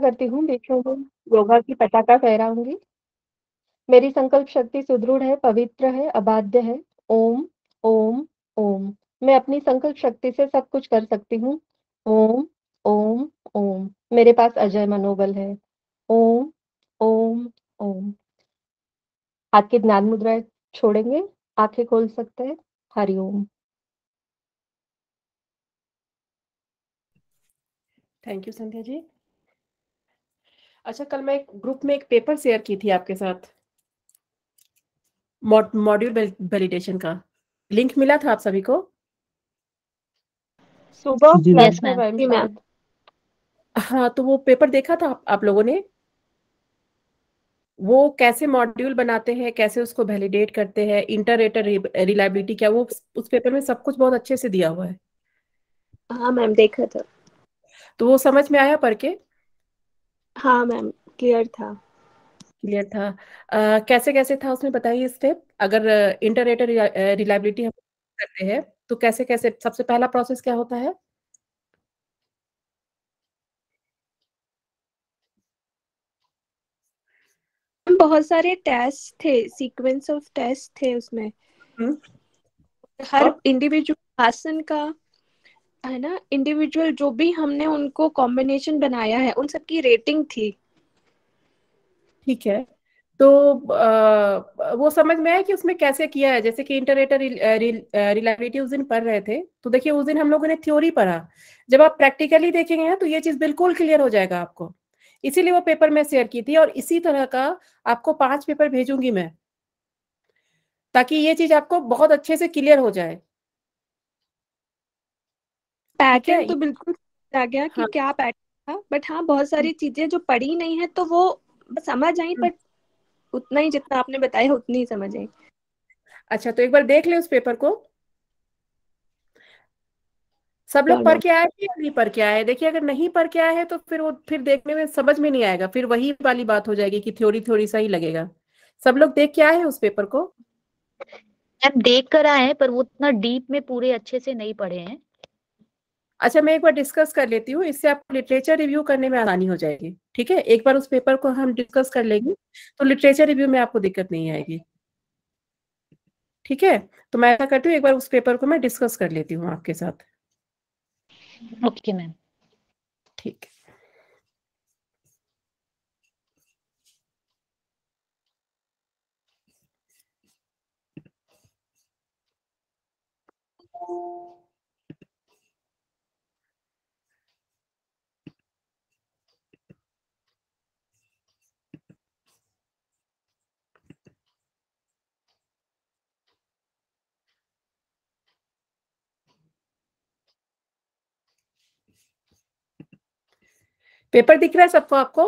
प्रार्थना करती हूँ देखूंगी योगा की पटाखा फहराऊंगी मेरी संकल्प शक्ति सुदृढ़ है पवित्र है अबाध्य है ओम ओम ओम मैं अपनी संकल्प शक्ति से सब कुछ कर सकती हूँ ओम ओम ओम मेरे पास अजय मनोबल है ओम ओम ओम हाथ की ज्ञान मुद्रा छोड़ेंगे आंखें खोल सकते हैं हरिओम थैंक यू संध्या जी अच्छा कल मैं ग्रुप में एक पेपर शेयर की थी आपके साथ मॉड्यूल वैलिडेशन का लिंक मिला था आप सभी को सुबह हाँ तो वो पेपर देखा था आप, आप लोगों ने वो कैसे मॉड्यूल बनाते हैं कैसे उसको वैलिडेट करते हैं रेटर रिलायबिलिटी क्या वो उस पेपर में सब कुछ बहुत अच्छे से दिया हुआ है हाँ मैम देखा था तो वो समझ में आया पढ़ के हाँ मैम क्लियर था क्लियर था uh, कैसे कैसे था उसमें बताइए स्टेप अगर इंटरनेटर रिलायबिलिटी हम करते हैं तो कैसे कैसे सबसे पहला प्रोसेस क्या होता है बहुत सारे टेस्ट थे सीक्वेंस ऑफ टेस्ट थे उसमें हम्म। हर इंडिविजुअल आसन का है ना इंडिविजुअल जो भी हमने उनको कॉम्बिनेशन बनाया है उन सबकी रेटिंग थी ठीक है तो आ, वो समझ में आया कि उसमें कैसे किया है जैसे कि इंटरनेटर रिलायबिलिटी उस दिन पढ़ रहे थे तो देखिए उस दिन हम लोगों ने थ्योरी पढ़ा जब आप प्रैक्टिकली देखेंगे ना तो ये चीज बिल्कुल क्लियर हो जाएगा आपको इसीलिए वो पेपर में शेयर की थी और इसी तरह का आपको पांच पेपर भेजूंगी मैं ताकि ये चीज आपको बहुत अच्छे से क्लियर हो जाए पैटर्न तो बिल्कुल आ गया कि हाँ. क्या पैटर्न था बट हाँ बहुत सारी हम्म। चीजें जो पढ़ी नहीं है तो वो समझ आई बट हम्म। उतना ही जितना आपने बताया उतनी ही समझ आई अच्छा तो एक बार देख ले उस पेपर को सब लोग पढ़ के आए या नहीं पढ़ के आए देखिए अगर नहीं पढ़ के आए हैं तो फिर वो फिर देखने में समझ में नहीं आएगा फिर वही वाली बात हो जाएगी कि थ्योरी थ्योरी सा ही लगेगा सब लोग देख के आए हैं उस पेपर को मैम देख कर आए हैं पर वो उतना डीप में पूरे अच्छे से नहीं पढ़े हैं अच्छा मैं एक बार डिस्कस कर लेती हूँ इससे आपको लिटरेचर रिव्यू करने में आसानी हो जाएगी ठीक है एक बार उस पेपर को हम डिस्कस कर लेंगे तो लिटरेचर रिव्यू में आपको दिक्कत नहीं आएगी ठीक है तो मैं ऐसा करती हूँ एक बार उस पेपर को मैं डिस्कस कर लेती हूँ आपके साथ ओके मैम ठीक है Thank you. पेपर दिख रहा है सबको आपको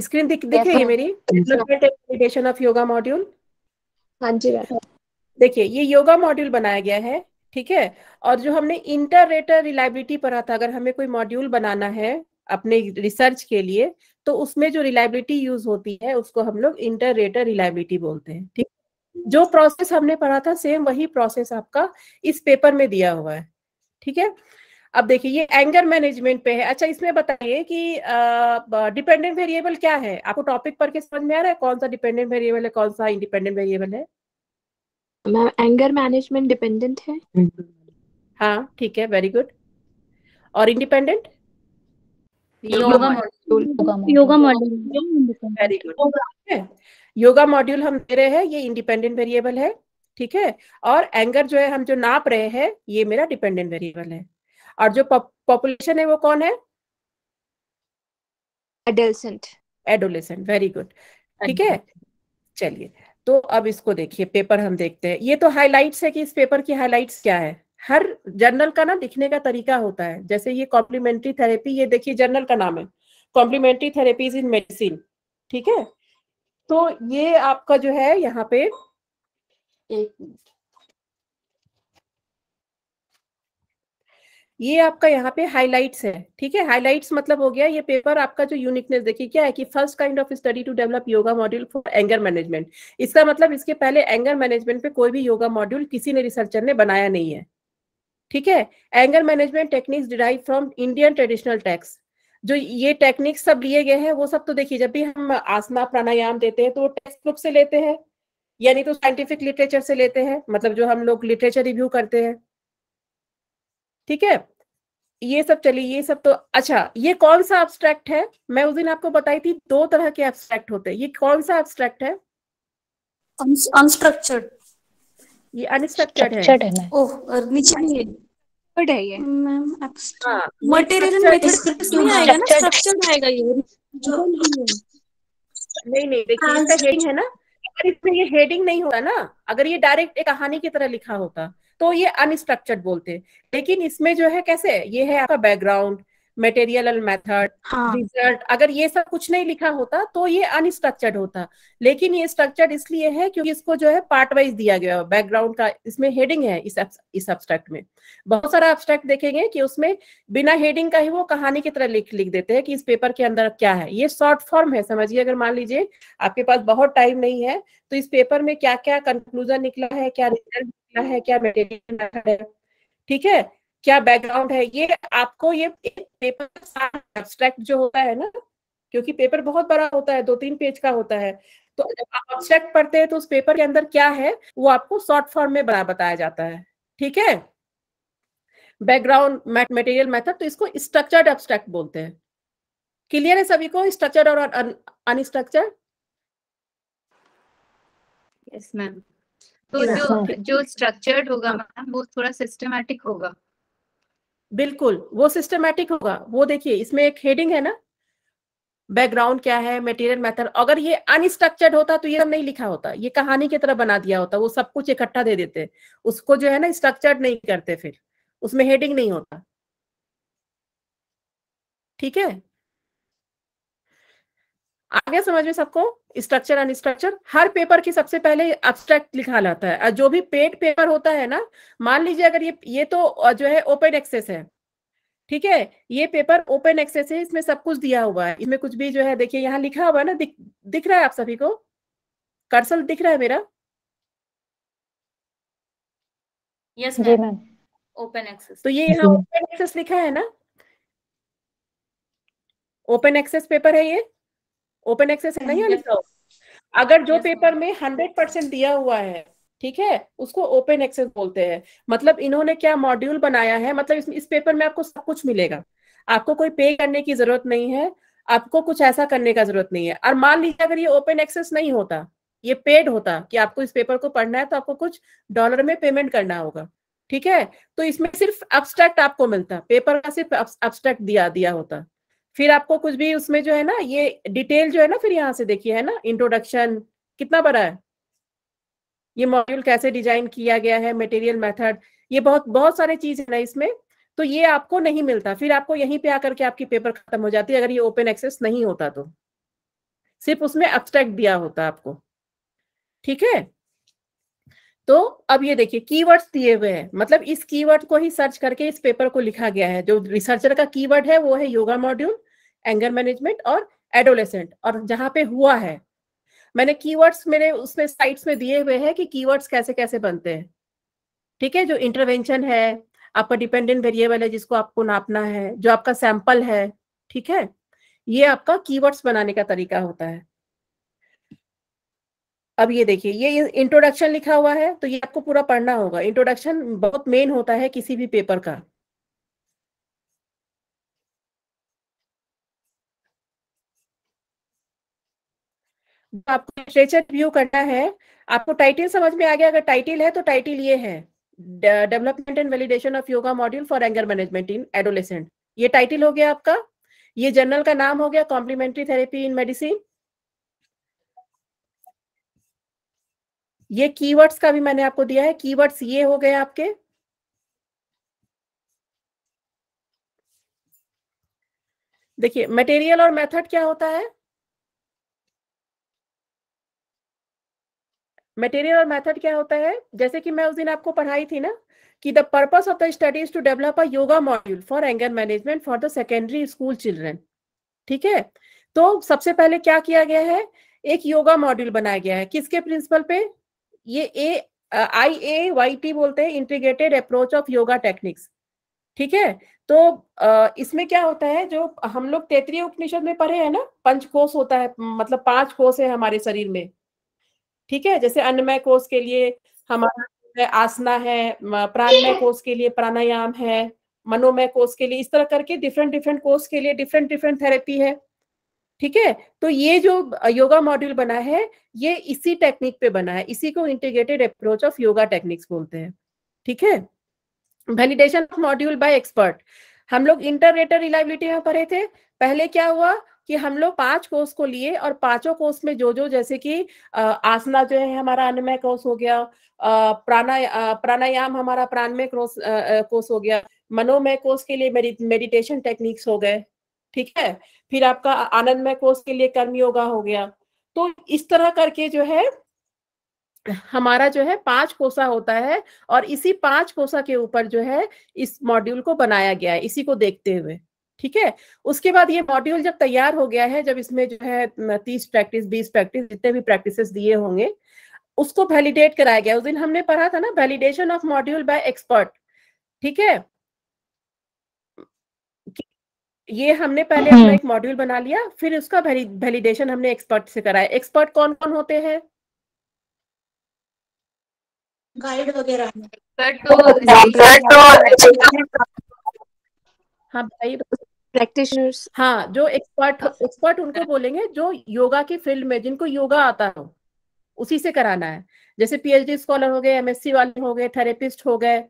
स्क्रीन दिख दिख रही है मेरी डेवलपमेंट ऑफ योगा मॉड्यूल हाँ जी देखिए ये योगा मॉड्यूल बनाया गया है ठीक है और जो हमने इंटर रेटर रिलायबिलिटी पढ़ा था अगर हमें कोई मॉड्यूल बनाना है अपने रिसर्च के लिए तो उसमें जो रिलायबिलिटी यूज होती है उसको हम लोग इंटर रेटर रिलायबिलिटी बोलते हैं ठीक जो प्रोसेस हमने पढ़ा था सेम वही प्रोसेस आपका इस पेपर में दिया हुआ है ठीक है अब देखिए ये एंगर मैनेजमेंट पे है अच्छा इसमें बताइए कि डिपेंडेंट वेरिएबल क्या है आपको टॉपिक पर के समझ में आ रहा है कौन सा डिपेंडेंट वेरिएबल है कौन सा इंडिपेंडेंट वेरिएबल है मैम एंगर मैनेजमेंट डिपेंडेंट है हाँ ठीक है वेरी गुड और independent yoga module yoga module हम दे रहे हैं ये इंडिपेंडेंट वेरिएबल है ठीक है और एंगर जो है हम जो नाप रहे हैं ये मेरा डिपेंडेंट वेरिएबल है और जो पॉपुलेशन है वो कौन है एडोलेसेंट एडोलेसेंट वेरी गुड ठीक है चलिए तो अब इसको देखिए पेपर हम देखते हैं ये तो हाईलाइट्स है कि इस पेपर की हाईलाइट्स क्या है हर जर्नल का ना लिखने का तरीका होता है जैसे ये कॉम्प्लीमेंट्री थेरेपी ये देखिए जर्नल का नाम है कॉम्प्लीमेंट्री थेरेपीज इन मेडिसिन ठीक है तो ये आपका जो है यहाँ पे एक मिनट ये आपका यहाँ पे हाईलाइट्स है ठीक है हाईलाइट्स मतलब हो गया ये पेपर आपका जो यूनिकनेस देखिए क्या है कि first kind of study to develop yoga module for anger management इसका मतलब इसके पहले एंगर मैनेजमेंट पे कोई भी योगा मॉड्यूल किसी ने रिसर्चर ने बनाया नहीं है ठीक है anger management techniques derive from Indian traditional texts जो ये टेक्निक्स सब लिए गए हैं वो सब तो देखिए जब भी हम आसना प्राणायाम देते हैं तो वो टेक्स्ट बुक से लेते हैं यानी तो साइंटिफिक लिटरेचर से लेते हैं मतलब जो हम लोग लिटरेचर रिव्यू करते हैं ठीक है ये सब चलिए ये सब तो अच्छा ये कौन सा एब्स्ट्रैक्ट है मैं उस दिन आपको बताई थी दो तरह के एब्स्ट्रैक्ट होते हैं ये कौन सा एब्स्ट्रैक्ट है अनस्ट्रक्चर्ड ये अनस्ट्रक्चर्ड है, नहीं नहीं देखिए है ना अगर इसमें ये हेडिंग नहीं होता ना अगर ये डायरेक्ट एक कहानी की तरह लिखा होता तो ये अनस्ट्रक्चर्ड बोलते हैं लेकिन इसमें जो है कैसे ये है आपका बैकग्राउंड मेटेरियल मेथड रिजल्ट अगर ये सब कुछ नहीं लिखा होता तो ये अनस्ट्रक्चर्ड होता लेकिन ये स्ट्रक्चर्ड इसलिए है क्योंकि इसको जो है पार्ट वाइज दिया गया है बैकग्राउंड का इसमें हेडिंग है इस इस में बहुत सारा अब्स्ट्रैक्ट देखेंगे कि उसमें बिना हेडिंग का ही वो कहानी की तरह लिख लिख देते हैं कि इस पेपर के अंदर क्या है ये शॉर्ट फॉर्म है समझिए अगर मान लीजिए आपके पास बहुत टाइम नहीं है तो इस पेपर में क्या क्या कंक्लूजन निकला है क्या रिजल्ट क्या है क्या मेडिटेशन मेथड है ठीक है क्या बैकग्राउंड है ये आपको ये पेपर एब्स्ट्रैक्ट जो होता है ना क्योंकि पेपर बहुत बड़ा होता है दो तीन पेज का होता है तो जब आप एब्स्ट्रैक्ट पढ़ते हैं तो उस पेपर के अंदर क्या है वो आपको शॉर्ट फॉर्म में बड़ा बताया जाता है ठीक है बैकग्राउंड मेटेरियल मेथड तो इसको स्ट्रक्चर्ड एब्स्ट्रैक्ट बोलते हैं क्लियर है सभी को स्ट्रक्चर्ड और अनस्ट्रक्चर्ड यस मैम तो जो जो स्ट्रक्चर्ड होगा मैम वो थोड़ा सिस्टमैटिक होगा बिल्कुल वो सिस्टमैटिक होगा वो देखिए इसमें एक हेडिंग है ना बैकग्राउंड क्या है मटेरियल मेथड अगर ये अनस्ट्रक्चर्ड होता तो ये सब नहीं लिखा होता ये कहानी की तरह बना दिया होता वो सब कुछ इकट्ठा दे देते उसको जो है ना स्ट्रक्चर्ड नहीं करते फिर उसमें हेडिंग नहीं होता ठीक है आ गया समझ में सबको स्ट्रक्चर एंड स्ट्रक्चर हर पेपर की सबसे पहले एब्स्ट्रैक्ट लिखा जाता है जो भी पेड पेपर होता है ना मान लीजिए अगर ये ये तो जो है ओपन एक्सेस है ठीक है ये पेपर ओपन एक्सेस है इसमें सब कुछ दिया हुआ है इसमें कुछ भी जो है देखिए यहाँ लिखा हुआ है ना दिख दिख रहा है आप सभी को कर्सल दिख रहा है मेरा यस मैम ओपन एक्सेस तो ये यहाँ ओपन एक्सेस लिखा है ना ओपन एक्सेस पेपर है ये ओपन एक्सेस है नहीं लिखा हम्म, अगर जो पेपर में हंड्रेड परसेंट दिया हुआ है ठीक है उसको ओपन एक्सेस बोलते हैं मतलब इन्होंने क्या मॉड्यूल बनाया है मतलब इस, इस पेपर में आपको सब कुछ मिलेगा आपको कोई पे करने की जरूरत नहीं है आपको कुछ ऐसा करने का जरूरत नहीं है और मान लीजिए अगर ये ओपन एक्सेस नहीं होता ये पेड होता कि आपको इस पेपर को पढ़ना है तो आपको कुछ डॉलर में पेमेंट करना होगा ठीक है तो इसमें सिर्फ अब्स्ट्रैक्ट आपको मिलता पेपर का सिर्फ अब्स्ट्रैक्ट दिया दिया होता फिर आपको कुछ भी उसमें जो है ना ये डिटेल जो है ना फिर यहाँ से देखिए है ना इंट्रोडक्शन कितना बड़ा है ये मॉड्यूल कैसे डिजाइन किया गया है मटेरियल मेथड ये बहुत बहुत सारे चीज है ना इसमें तो ये आपको नहीं मिलता फिर आपको यहीं पे आकर के आपकी पेपर खत्म हो जाती है अगर ये ओपन एक्सेस नहीं होता तो सिर्फ उसमें एब्स्ट्रैक्ट दिया होता आपको ठीक है तो अब ये देखिए कीवर्ड्स दिए हुए हैं मतलब इस कीवर्ड को ही सर्च करके इस पेपर को लिखा गया है जो रिसर्चर का कीवर्ड है वो है योगा मॉड्यूल एंगर मैनेजमेंट और एडोलेसेंट और जहां पे हुआ है मैंने कीवर्ड्स मेरे उसमें साइट्स में दिए हुए हैं कि कीवर्ड्स कैसे कैसे बनते हैं ठीक है जो इंटरवेंशन है आपका डिपेंडेंट वेरिएबल है जिसको आपको नापना है जो आपका सैंपल है ठीक है ये आपका कीवर्ड्स बनाने का तरीका होता है अब ये देखिए ये इंट्रोडक्शन लिखा हुआ है तो ये आपको पूरा पढ़ना होगा इंट्रोडक्शन बहुत मेन होता है किसी भी पेपर का आपको लिटरेचर रिव्यू करना है आपको टाइटल समझ में आ गया अगर टाइटल है तो टाइटल ये है development and validation of yoga module for anger management in adolescent ये टाइटल हो गया आपका ये जर्नल का नाम हो गया कॉम्प्लीमेंट्री थेरेपी इन मेडिसिन ये कीवर्ड्स का भी मैंने आपको दिया है कीवर्ड्स ये हो गए आपके देखिए मटेरियल और मेथड क्या होता है मटेरियल और मेथड क्या होता है जैसे कि मैं उस दिन आपको पढ़ाई थी ना कि the purpose of the studies to develop a yoga module for anger management for the secondary school children ठीक है तो सबसे पहले क्या किया गया है एक योगा मॉड्यूल बनाया गया है किसके प्रिंसिपल पे ये ए आई ए वाई टी बोलते हैं integrated approach of yoga techniques ठीक है तो आ, इसमें क्या होता है जो हम लोग तैतरीय उपनिषद में पढ़े हैं ना पंच कोष होता है मतलब पांच कोष है हमारे शरीर में ठीक है जैसे अन्नमय कोष के लिए हमारा आसना है प्राणमय कोष के लिए प्राणायाम है मनोमय कोष के लिए इस तरह करके डिफरेंट डिफरेंट कोर्स के लिए डिफरेंट डिफरेंट थेरेपी है ठीक है तो ये जो योगा मॉड्यूल बना है ये इसी टेक्निक पे बना है इसी को integrated approach of yoga techniques बोलते हैं ठीक है validation of module by expert हम लोग इंटर रेटर रिलायबिलिटी यहाँ पढ़े थे पहले क्या हुआ कि हम लोग पांच कोर्स को लिए और पांचों कोर्स में जो जो जैसे कि आसना जो है हमारा अनमय कोर्स हो गया प्राणा प्राणायाम हमारा प्राणमय कोर्स हो गया मनोमय कोर्स के लिए मेडिटेशन टेक्निक्स हो गए ठीक है फिर आपका आनंदमय कोष के लिए कर्म योगा हो गया तो इस तरह करके जो है हमारा जो है पांच कोसा होता है और इसी पांच कोसा के ऊपर जो है इस मॉड्यूल को बनाया गया है इसी को देखते हुए ठीक है उसके बाद ये मॉड्यूल जब तैयार हो गया है जब इसमें जो है तीस प्रैक्टिस बीस प्रैक्टिस जितने भी प्रैक्टिसेस दिए होंगे उसको वैलिडेट कराया गया उस दिन हमने पढ़ा था ना validation of module by expert ठीक है ये हमने पहले अपना हम्म। एक मॉड्यूल बना लिया फिर उसका वैलिडेशन हमने एक्सपर्ट से कराया एक्सपर्ट कौन कौन होते हैं तो तो तो हाँ प्रैक्टिशनर्स हाँ जो एक्सपर्ट एक्सपर्ट उनको बोलेंगे जो योगा की फील्ड में जिनको योगा आता हो उसी से कराना है जैसे पीएचडी स्कॉलर हो गए एमएससी वाले हो गए थेरेपिस्ट हो गए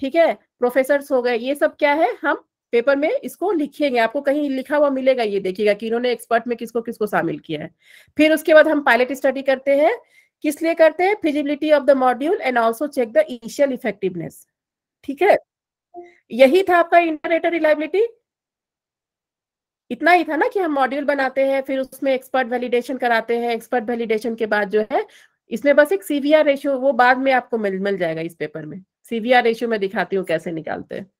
ठीक है प्रोफेसर हो गए ये सब क्या है हम पेपर में इसको लिखेंगे आपको कहीं लिखा हुआ मिलेगा ये देखिएगा कि इन्होंने एक्सपर्ट में किसको किसको शामिल किया है फिर उसके बाद हम पायलट स्टडी करते हैं किस लिए करते हैं feasibility of the module and also check the initial effectiveness ठीक है यही था आपका इंटरनेटर रिलायबिलिटी इतना ही था ना कि हम मॉड्यूल बनाते हैं फिर उसमें एक्सपर्ट वैलिडेशन कराते हैं एक्सपर्ट वैलिडेशन के बाद जो है इसमें बस एक सीवीआर रेशियो वो बाद में आपको मिल मिल जाएगा इस पेपर में सीवीआर रेशियो में दिखाती हूँ कैसे निकालते हैं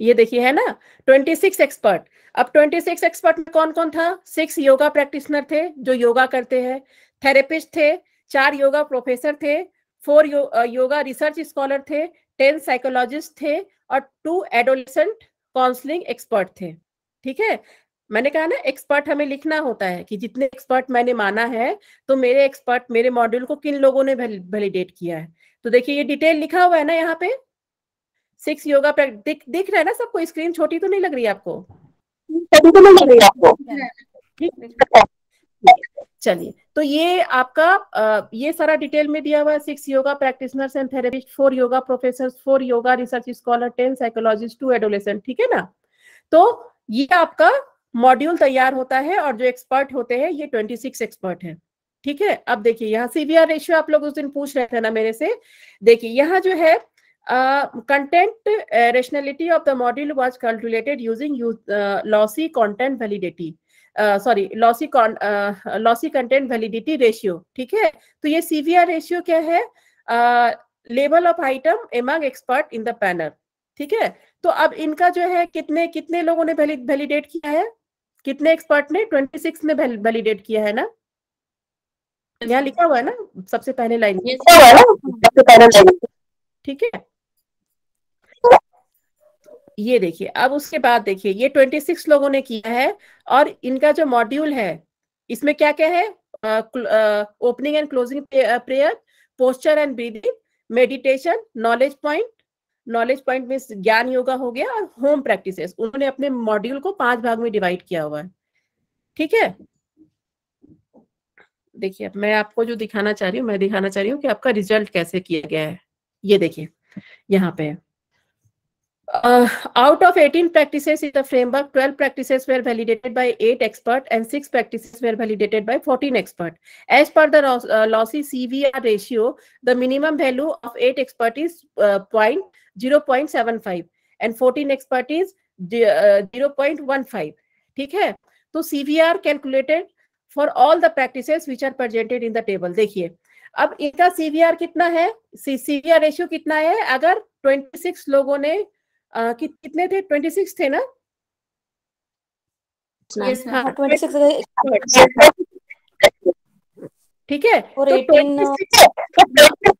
ये देखिए है ना 26 एक्सपर्ट अब 26 एक्सपर्ट में कौन कौन था सिक्स योगा प्रैक्टिशनर थे जो योगा करते हैं थेरेपिस्ट थे चार योगा प्रोफेसर थे four yo, yoga research scholar थे टेन साइकोलॉजिस्ट थे और टू एडोलेसेंट काउंसलिंग एक्सपर्ट थे ठीक है मैंने कहा ना एक्सपर्ट हमें लिखना होता है कि जितने एक्सपर्ट मैंने माना है तो मेरे एक्सपर्ट मेरे मॉड्यूल को किन लोगों ने वैलिडेट किया है तो देखिए ये डिटेल लिखा हुआ है ना यहाँ पे सिक्स योगा दिख दिख रहा है ना सबको स्क्रीन छोटी तो नहीं लग रही है आपको तो चलिए तो ये आपका ये सारा डिटेल में दिया हुआ है six yoga practitioners and therapist four yoga professor four yoga research scholar ten psychologist two adolescent ठीक है ना तो ये आपका मॉड्यूल तैयार होता है और जो एक्सपर्ट होते हैं ये ट्वेंटी सिक्स एक्सपर्ट है ठीक है अब देखिए यहाँ सीवीआर रेशियो आप लोग उस दिन पूछ रहे थे ना मेरे से देखिए यहाँ जो है Uh, content uh, rationality of the module was calculated using uh, lossy content validity sorry Lawshe Lawshe content validity ratio ठीक है तो ये सीवीआर रेशियो क्या है level of item among expert in the panel ठीक है तो अब इनका जो है कितने कितने लोगों ने वैलिडेट किया है कितने एक्सपर्ट ने 26 ने वैलिडेट किया है ना यहाँ लिखा हुआ है ना सबसे पहले लाइन सबसे पहले ठीक है ये देखिए अब उसके बाद देखिए ये 26 लोगों ने किया है और इनका जो मॉड्यूल है इसमें क्या क्या है opening and closing prayer posture and breathing meditation knowledge point knowledge point में ज्ञान योगा हो गया और होम प्रैक्टिसेस उन्होंने अपने मॉड्यूल को पांच भाग में डिवाइड किया हुआ है ठीक है देखिए मैं आपको जो दिखाना चाह रही हूँ मैं दिखाना चाह रही हूँ कि आपका रिजल्ट कैसे किया गया है ये देखिए यहाँ पे out of eighteen practice in the framework twelve practice were validated by eight expert and six practice were validated by fourteen expert as per the Lawshe CVR ratio the minimum value of eight expert is point zero point seven five and fourteen expert is zero point one five ठीक है तो CVR calculated for all the practice which are presented in the table देखिए अब इनका CVR कितना है CVR ratio कितना है अगर 26 लोगों ने आ, कि, कितने थे 26 थे ना हाँ, हाँ, हाँ, ठीक है तो uh,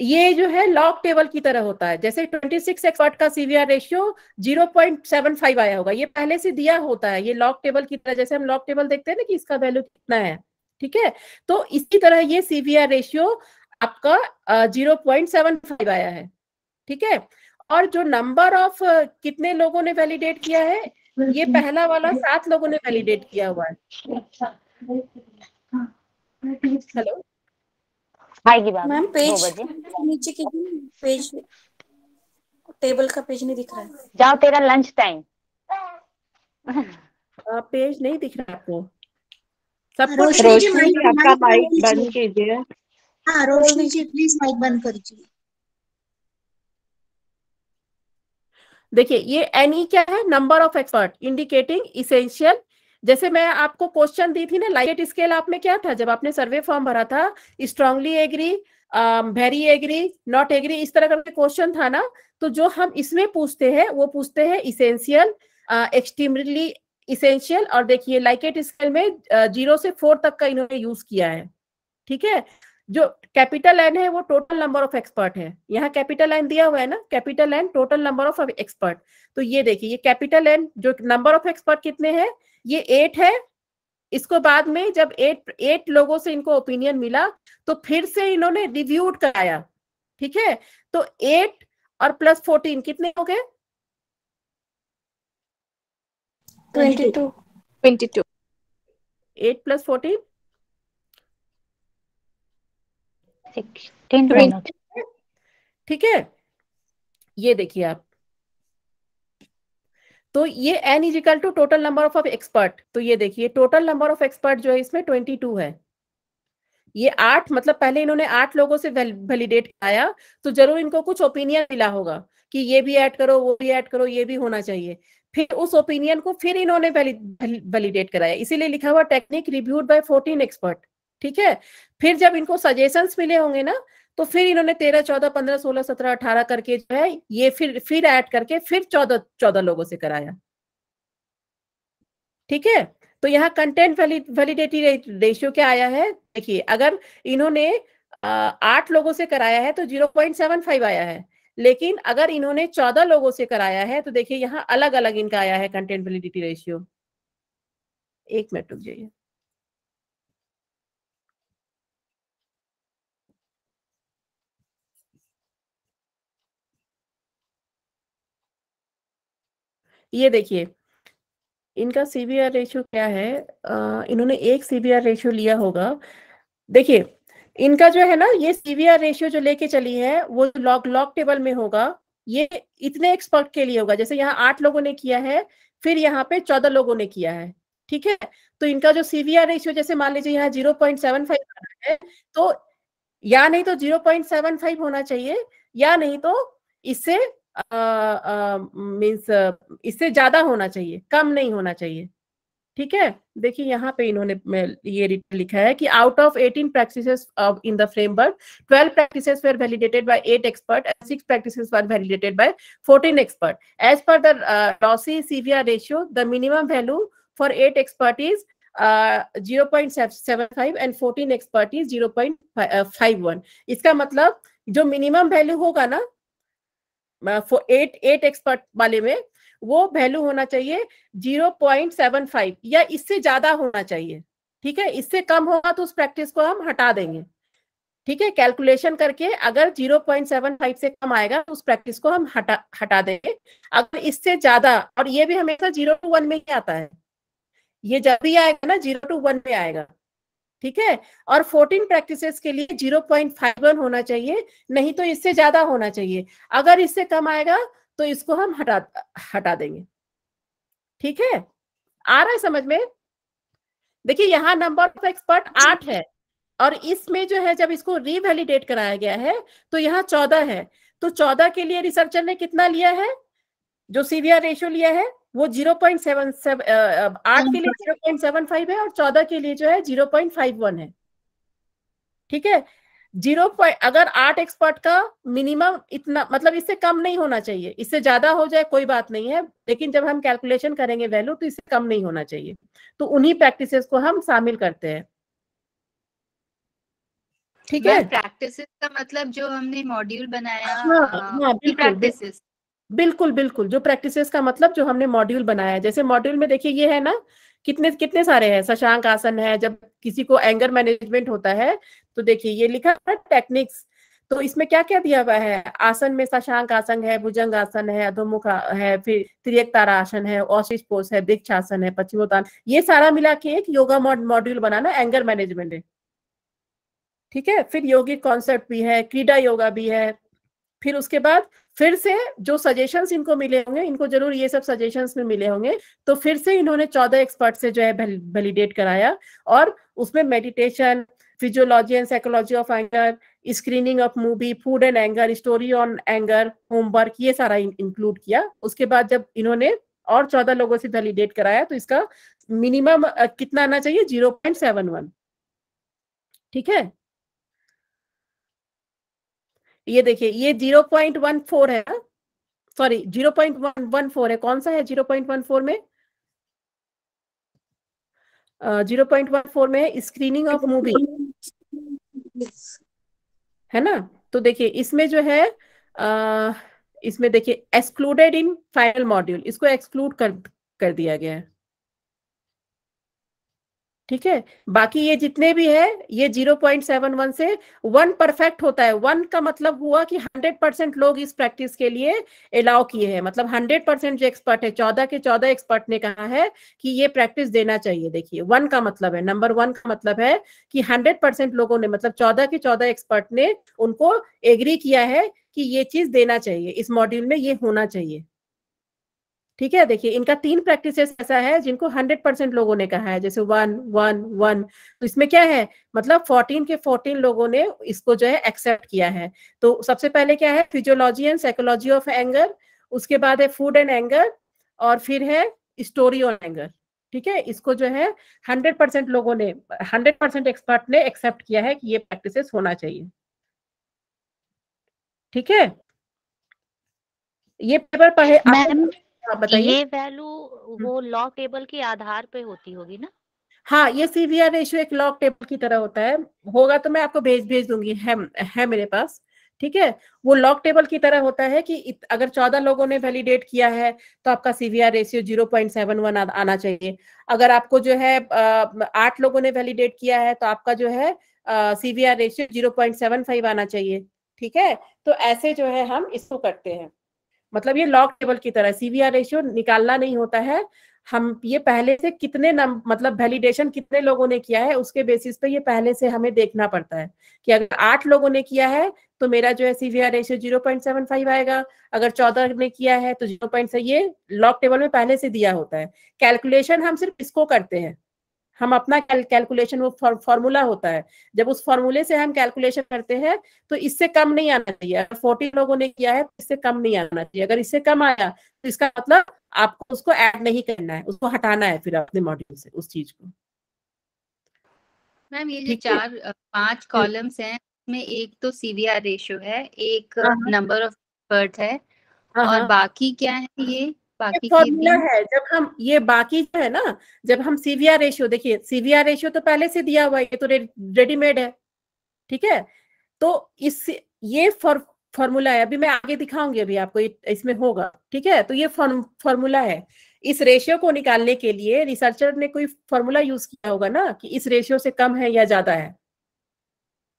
ये जो है लॉग टेबल की तरह होता है जैसे 26 सिक्स एक्सपर्ट का सीवीआर रेशियो 0.75 आया होगा ये पहले से दिया होता है ये लॉग टेबल की तरह जैसे हम लॉग टेबल देखते हैं ना कि इसका वैल्यू कितना है ठीक है तो इसी तरह ये सीवीआर रेशियो आपका जीरो पॉइंट सेवन फाइव आया है ठीक है और जो नंबर ऑफ कितने लोगों ने वैलिडेट किया है ये हम्म। पहला वाला सात लोगों ने वैलिडेट किया हुआ है हेलो मैम पेज नीचे की पेज टेबल का पेज नहीं दिख रहा है जाओ तेरा लंच टाइम पेज नहीं दिख रहा आपको तो। सब हाँ, कुछ रोशनी आपका माइक बंद कीजिए हाँ रोशनी जी प्लीज माइक बंद कर दीजिए देखिए ये एनी क्या है number of expert indicating essential जैसे मैं आपको क्वेश्चन दी थी ना लाइट स्केल आप में क्या था जब आपने सर्वे फॉर्म भरा था strongly agree very agree not agree इस तरह का क्वेश्चन था ना तो जो हम इसमें पूछते हैं वो पूछते हैं इसेंशियल एक्सट्रीमली uh, इसेंशियल और देखिए लाइकेट स्केल में जीरो से फोर तक का इन्होंने यूज किया है ठीक है जो कैपिटल एन है वो टोटल नंबर ऑफ एक्सपर्ट है यहाँ कैपिटल एन दिया हुआ है ना capital N total number of expert तो ये देखिए ये कैपिटल एन जो नंबर ऑफ एक्सपर्ट कितने हैं ये एट है इसको बाद में जब एट एट लोगों से इनको ओपिनियन मिला तो फिर से इन्होंने रिव्यूड कराया ठीक है तो एट और प्लस फोर्टीन कितने हो गए तो ठीक है ये देखिए आप तो ये N equal to total number of expert तो ये देखिए टोटल नंबर ऑफ एक्सपर्ट जो है इसमें ट्वेंटी टू है ये आठ मतलब पहले इन्होंने आठ लोगों से वैलिडेट कराया तो जरूर इनको कुछ ओपिनियन मिला होगा कि ये भी ऐड करो वो भी ऐड करो ये भी होना चाहिए फिर उस ओपिनियन को फिर इन्होंने वैलिडेट कराया इसीलिए लिखा हुआ टेक्निक रिव्यूड बाय 14 एक्सपर्ट ठीक है फिर जब इनको सजेशंस मिले होंगे ना तो फिर इन्होंने तेरह चौदह पंद्रह सोलह सत्रह अठारह करके जो है ये फिर फिर ऐड करके फिर चौदह चौदह लोगों से कराया ठीक है तो यहाँ कंटेंट वैलिडेटी रेशियो क्या आया है देखिए अगर इन्होंने आठ लोगों से कराया है तो जीरो पॉइंट सेवन फाइव आया है लेकिन अगर इन्होंने चौदह लोगों से कराया है तो देखिए यहाँ अलग अलग इनका आया है कंटेंट वेलिडिटी रेशियो एक मिनट रुक जाइए ये देखिए इनका सीबीआर रेशियो क्या है आ, इन्होंने एक सीबीआर रेशियो लिया होगा देखिए इनका जो है ना ये सीवीआर रेशियो जो लेके चली है वो लॉग लॉग टेबल में होगा ये इतने एक्सपर्ट के लिए होगा जैसे यहाँ आठ लोगों ने किया है फिर यहाँ पे चौदह लोगों ने किया है ठीक है तो इनका जो सीवीआर रेशियो जैसे मान लीजिए यहाँ जीरो पॉइंट सेवन फाइव है तो या नहीं तो जीरो पॉइंट सेवन फाइव होना चाहिए या नहीं तो इससे मीन्स इससे ज्यादा होना चाहिए कम नहीं होना चाहिए ठीक है देखिए यहाँ पे इन्होंने ये लिखा है कि out of eighteen practice in the framework twelve practice were validated by 8 expert and six practice were validated by 14 expert as per the Lawshe CVR ratio the minimum value for eight expert is zero point seven five and fourteen expert is zero point five one इसका मतलब जो minimum value होगा ना eight eight expert वाले में वो value होना चाहिए जीरो पॉइंट सेवन फाइव या इससे ज्यादा होना चाहिए ठीक है इससे कम होगा तो उस प्रैक्टिस को हम हटा देंगे ठीक है कैलकुलेशन करके अगर जीरो पॉइंट सेवन फाइव से कम आएगा तो उस प्रैक्टिस को हम हटा हटा देंगे अगर इससे ज्यादा और ये भी हमेशा जीरो टू वन में ही आता है ये जब भी आएगा ना जीरो टू वन में आएगा ठीक है और 14 प्रैक्टिसेस के लिए 0.51 होना चाहिए नहीं तो इससे ज्यादा होना चाहिए अगर इससे कम आएगा तो इसको हम हटा हटा देंगे ठीक है आ रहा है समझ में देखिए यहाँ नंबर ऑफ एक्सपर्ट आठ है और इसमें जो है जब इसको रिवेलिडेट कराया गया है तो यहाँ चौदह है तो चौदह के लिए रिसर्चर ने कितना लिया है जो सीवीआर रेशियो लिया है वो जीरो पॉइंट सेवन सेवन आठ के लिए जीरो पॉइंट सेवन फाइव है और चौदह के लिए जो है जीरो पॉइंट फाइव वन है ठीक है जीरो पॉइंट अगर आठ एक्सपर्ट का मिनिमम इतना मतलब इससे कम नहीं होना चाहिए इससे ज्यादा हो जाए कोई बात नहीं है लेकिन जब हम कैलकुलेशन करेंगे वैल्यू तो इससे कम नहीं होना चाहिए तो उन्हीं प्रैक्टिसेस को हम शामिल करते हैं ठीक है प्रैक्टिस का मतलब जो हमने मॉड्यूल बनाया हाँ, हाँ, बिल्कुल, बिल्कुल बिल्कुल जो प्रैक्टिसेस का मतलब जो हमने मॉड्यूल बनाया जैसे मॉड्यूल में देखिए ये है ना कितने कितने सारे हैं शशांक आसन है जब किसी को एंगर मैनेजमेंट होता है तो देखिए ये लिखा है टेक्निक्स तो इसमें क्या क्या दिया हुआ है आसन में शशांक आसन है भुजंग आसन है अधोमुख है फिर त्रियकतारा आसन है औशिष पोष है दीक्षासन है पश्चिमोत्तान ये सारा मिला के एक योगा मॉड्यूल बनाना एंगर मैनेजमेंट है ठीक है फिर योगिक कॉन्सेप्ट भी है क्रीडा योगा भी है फिर उसके बाद फिर से जो सजेशंस इनको मिले होंगे इनको जरूर ये सब सजेशंस में मिले होंगे तो फिर से इन्होंने चौदह एक्सपर्ट से जो है वैलिडेट कराया और उसमें meditation physiology and psychology of anger screening of movie food and anger story on anger homework ये सारा इंक्लूड किया उसके बाद जब इन्होंने और चौदह लोगों से वैलिडेट कराया तो इसका मिनिमम कितना आना चाहिए जीरो पॉइंट सेवन वन ठीक है ये देखिए ये जीरो पॉइंट वन फोर है sorry zero point one one four है कौन सा है जीरो पॉइंट वन फोर में जीरो पॉइंट वन फोर में स्क्रीनिंग ऑफ मूवी है ना तो देखिए इसमें जो है आ, इसमें देखिए एक्सक्लूडेड इन फाइनल मॉड्यूल इसको एक्सक्लूड कर कर दिया गया है ठीक है बाकी ये जितने भी है ये 0.71 से वन परफेक्ट होता है वन का मतलब हुआ कि 100 परसेंट लोग इस प्रैक्टिस के लिए अलाउ किए हैं मतलब 100 परसेंट जो एक्सपर्ट है चौदह के चौदह एक्सपर्ट ने कहा है कि ये प्रैक्टिस देना चाहिए देखिए वन का मतलब है नंबर वन का मतलब है कि हंड्रेड परसेंट लोगों ने मतलब चौदह के चौदह एक्सपर्ट ने उनको एग्री किया है कि ये चीज देना चाहिए इस मॉड्यूल में ये होना चाहिए ठीक है देखिए इनका तीन प्रैक्टिसेस ऐसा है जिनको हंड्रेड परसेंट लोगों ने कहा है जैसे वन वन वन तो इसमें क्या है मतलब फोर्टीन के फोर्टीन लोगों ने इसको जो है एक्सेप्ट किया है तो सबसे पहले क्या है physiology and psychology of anger उसके बाद है फूड एंड एंगर और फिर है स्टोरी ऑन एंगर ठीक है इसको जो है हंड्रेड परसेंट लोगों ने हंड्रेड परसेंट एक्सपर्ट ने एक्सेप्ट किया है कि ये प्रैक्टिसेस होना चाहिए ठीक है ये पेपर पढ़े मैम हाँ ये वैल्यू हम्म। वो लॉग टेबल के आधार पे होती होगी ना हाँ ये सीवीआर रेशियो एक लॉग टेबल की तरह होता है होगा तो मैं आपको भेज भेज दूंगी है है मेरे पास ठीक है वो लॉग टेबल की तरह होता है कि अगर चौदह लोगों ने वैलिडेट किया है तो आपका CVR ratio zero point seven one आना चाहिए अगर आपको जो है आठ लोगों ने वैलिडेट किया है तो आपका जो है CVR ratio zero point seven five आना चाहिए ठीक है तो ऐसे जो है हम इसको करते हैं मतलब ये लॉक टेबल की तरह सीवीआर रेशियो निकालना नहीं होता है हम ये पहले से कितने नम मतलब वैलिडेशन कितने लोगों ने किया है उसके बेसिस पे ये पहले से हमें देखना पड़ता है कि अगर आठ लोगों ने किया है तो मेरा जो है CVR ratio zero point seven five आएगा अगर चौदह ने किया है तो जीरो पॉइंट से ये लॉक टेबल में पहले से दिया होता है कैलकुलेशन हम सिर्फ इसको करते हैं हम अपना कैलकुलेशन वो फॉर्मूला होता है जब उस फॉर्मूले से हम कैलकुलेशन करते हैं तो इससे कम नहीं आना चाहिए अगर फोर्टी लोगों ने किया है तो इससे कम नहीं आना चाहिए अगर इससे कम आया तो इसका मतलब आपको उसको ऐड नहीं करना है उसको हटाना है फिर अपने मॉड्यूल से उस चीज को मैम ये जो चार पांच कॉलम्स हम्म। हैं में एक तो सीवीआर रेशियो है एक नंबर ऑफ बर्थ है हाँ, और हाँ। बाकी क्या है ये बाकी फॉर्मूला है जब हम ये बाकी जो है ना जब हम सीवीआर रेशियो देखिए सीवीआर रेशियो तो पहले से दिया हुआ है ये तो रेडीमेड है ठीक है तो इस ये फॉर फॉर्मूला है अभी मैं आगे दिखाऊंगी अभी आपको इसमें होगा ठीक है तो ये फॉर्मूला है इस रेशियो को निकालने के लिए रिसर्चर ने कोई फॉर्मूला यूज किया होगा ना कि इस रेशियो से कम है या ज्यादा है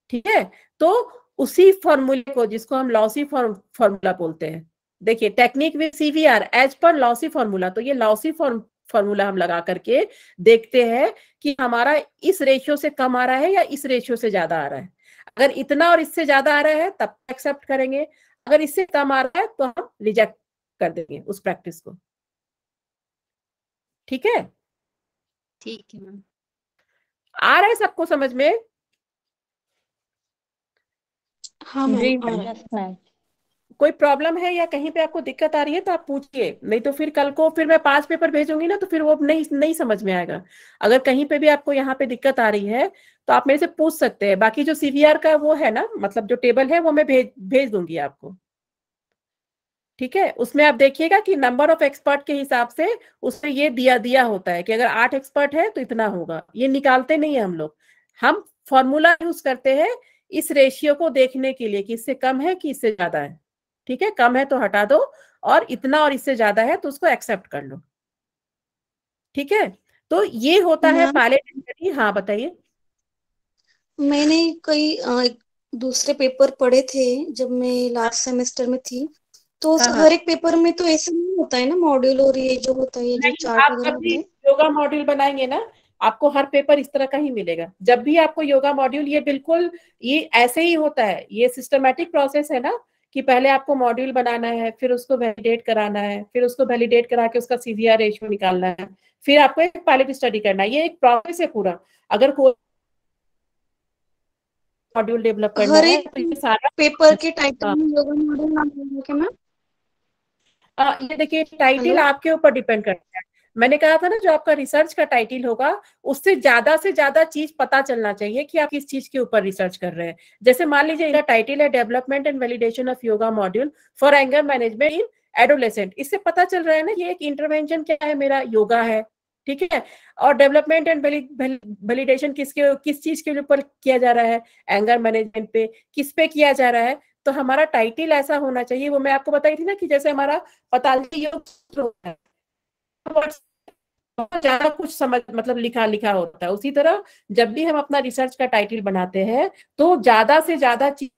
ठीक है तो उसी फॉर्मूले को जिसको हम लॉसी फॉर्मूला बोलते हैं देखिए technique with CVR as per Lawshe formula तो ये लॉसी फॉर्म फॉर्मूला हम लगा करके देखते हैं कि हमारा इस रेशियो से कम आ रहा है या इस रेशियो से ज्यादा आ रहा है अगर इतना और इससे ज्यादा आ रहा है तब एक्सेप्ट तो करेंगे अगर इससे कम आ रहा है तो हम रिजेक्ट कर देंगे उस प्रैक्टिस को ठीक है ठीक है मैम आ रहा है सबको समझ में हाँ जी कोई प्रॉब्लम है या कहीं पे आपको दिक्कत आ रही है तो आप पूछिए नहीं तो फिर कल को फिर मैं पांच पेपर भेजूंगी ना तो फिर वो नहीं नहीं समझ में आएगा अगर कहीं पे भी आपको यहाँ पे दिक्कत आ रही है तो आप मेरे से पूछ सकते हैं बाकी जो सीवीआर का वो है ना मतलब जो टेबल है वो मैं भेज भेज दूंगी आपको ठीक है उसमें आप देखिएगा कि नंबर ऑफ एक्सपर्ट के हिसाब से उसमें ये दिया दिया होता है कि अगर आठ एक्सपर्ट है तो इतना होगा ये निकालते नहीं है हम लोग हम फॉर्मूला यूज करते हैं इस रेशियो को देखने के लिए कि इससे कम है कि इससे ज्यादा है ठीक है कम है तो हटा दो और इतना और इससे ज्यादा है तो उसको एक्सेप्ट कर लो ठीक है तो ये होता है पैलेट हाँ बताइए मैंने कई दूसरे पेपर पढ़े थे जब मैं लास्ट सेमेस्टर में थी तो हाँ, हाँ। हर एक पेपर में तो ऐसा नहीं होता है ना मॉड्यूल और ये जो होता है जो आप जब भी योगा मॉड्यूल बनाएंगे ना आपको हर पेपर इस तरह का ही मिलेगा जब भी आपको योगा मॉड्यूल ये बिल्कुल ये ऐसे ही होता है ये सिस्टमेटिक प्रोसेस है ना कि पहले आपको मॉड्यूल बनाना है फिर उसको वैलिडेट कराना है फिर उसको वैलिडेट करा के उसका सीवीआर रेशियो निकालना है फिर आपको एक पायलट स्टडी करना है ये एक प्रोसेस है पूरा अगर कोई मॉड्यूल डेवलप करना है तो ये सारा पेपर के टाइटल मॉड्यूल ये देखिए टाइटल आपके ऊपर डिपेंड करता है मैंने कहा था ना जो आपका रिसर्च का टाइटल होगा उससे ज्यादा से ज्यादा चीज पता चलना चाहिए कि आप किस चीज के ऊपर रिसर्च कर रहे हैं जैसे मान लीजिए इनका टाइटल है development and validation of yoga module for anger management in adolescent इससे पता चल रहा है ना ये एक इंटरवेंशन क्या है मेरा योगा है ठीक है और डेवलपमेंट एंड वैलिडेशन किसके किस चीज के ऊपर किया जा रहा है एंगर मैनेजमेंट पे किस पे किया जा रहा है तो हमारा टाइटल ऐसा होना चाहिए वो मैं आपको बताई थी ना कि जैसे हमारा पताल योग बहुत ज्यादा कुछ समझ मतलब लिखा लिखा होता है उसी तरह जब भी हम अपना रिसर्च का टाइटल बनाते हैं तो ज्यादा से ज्यादा चीज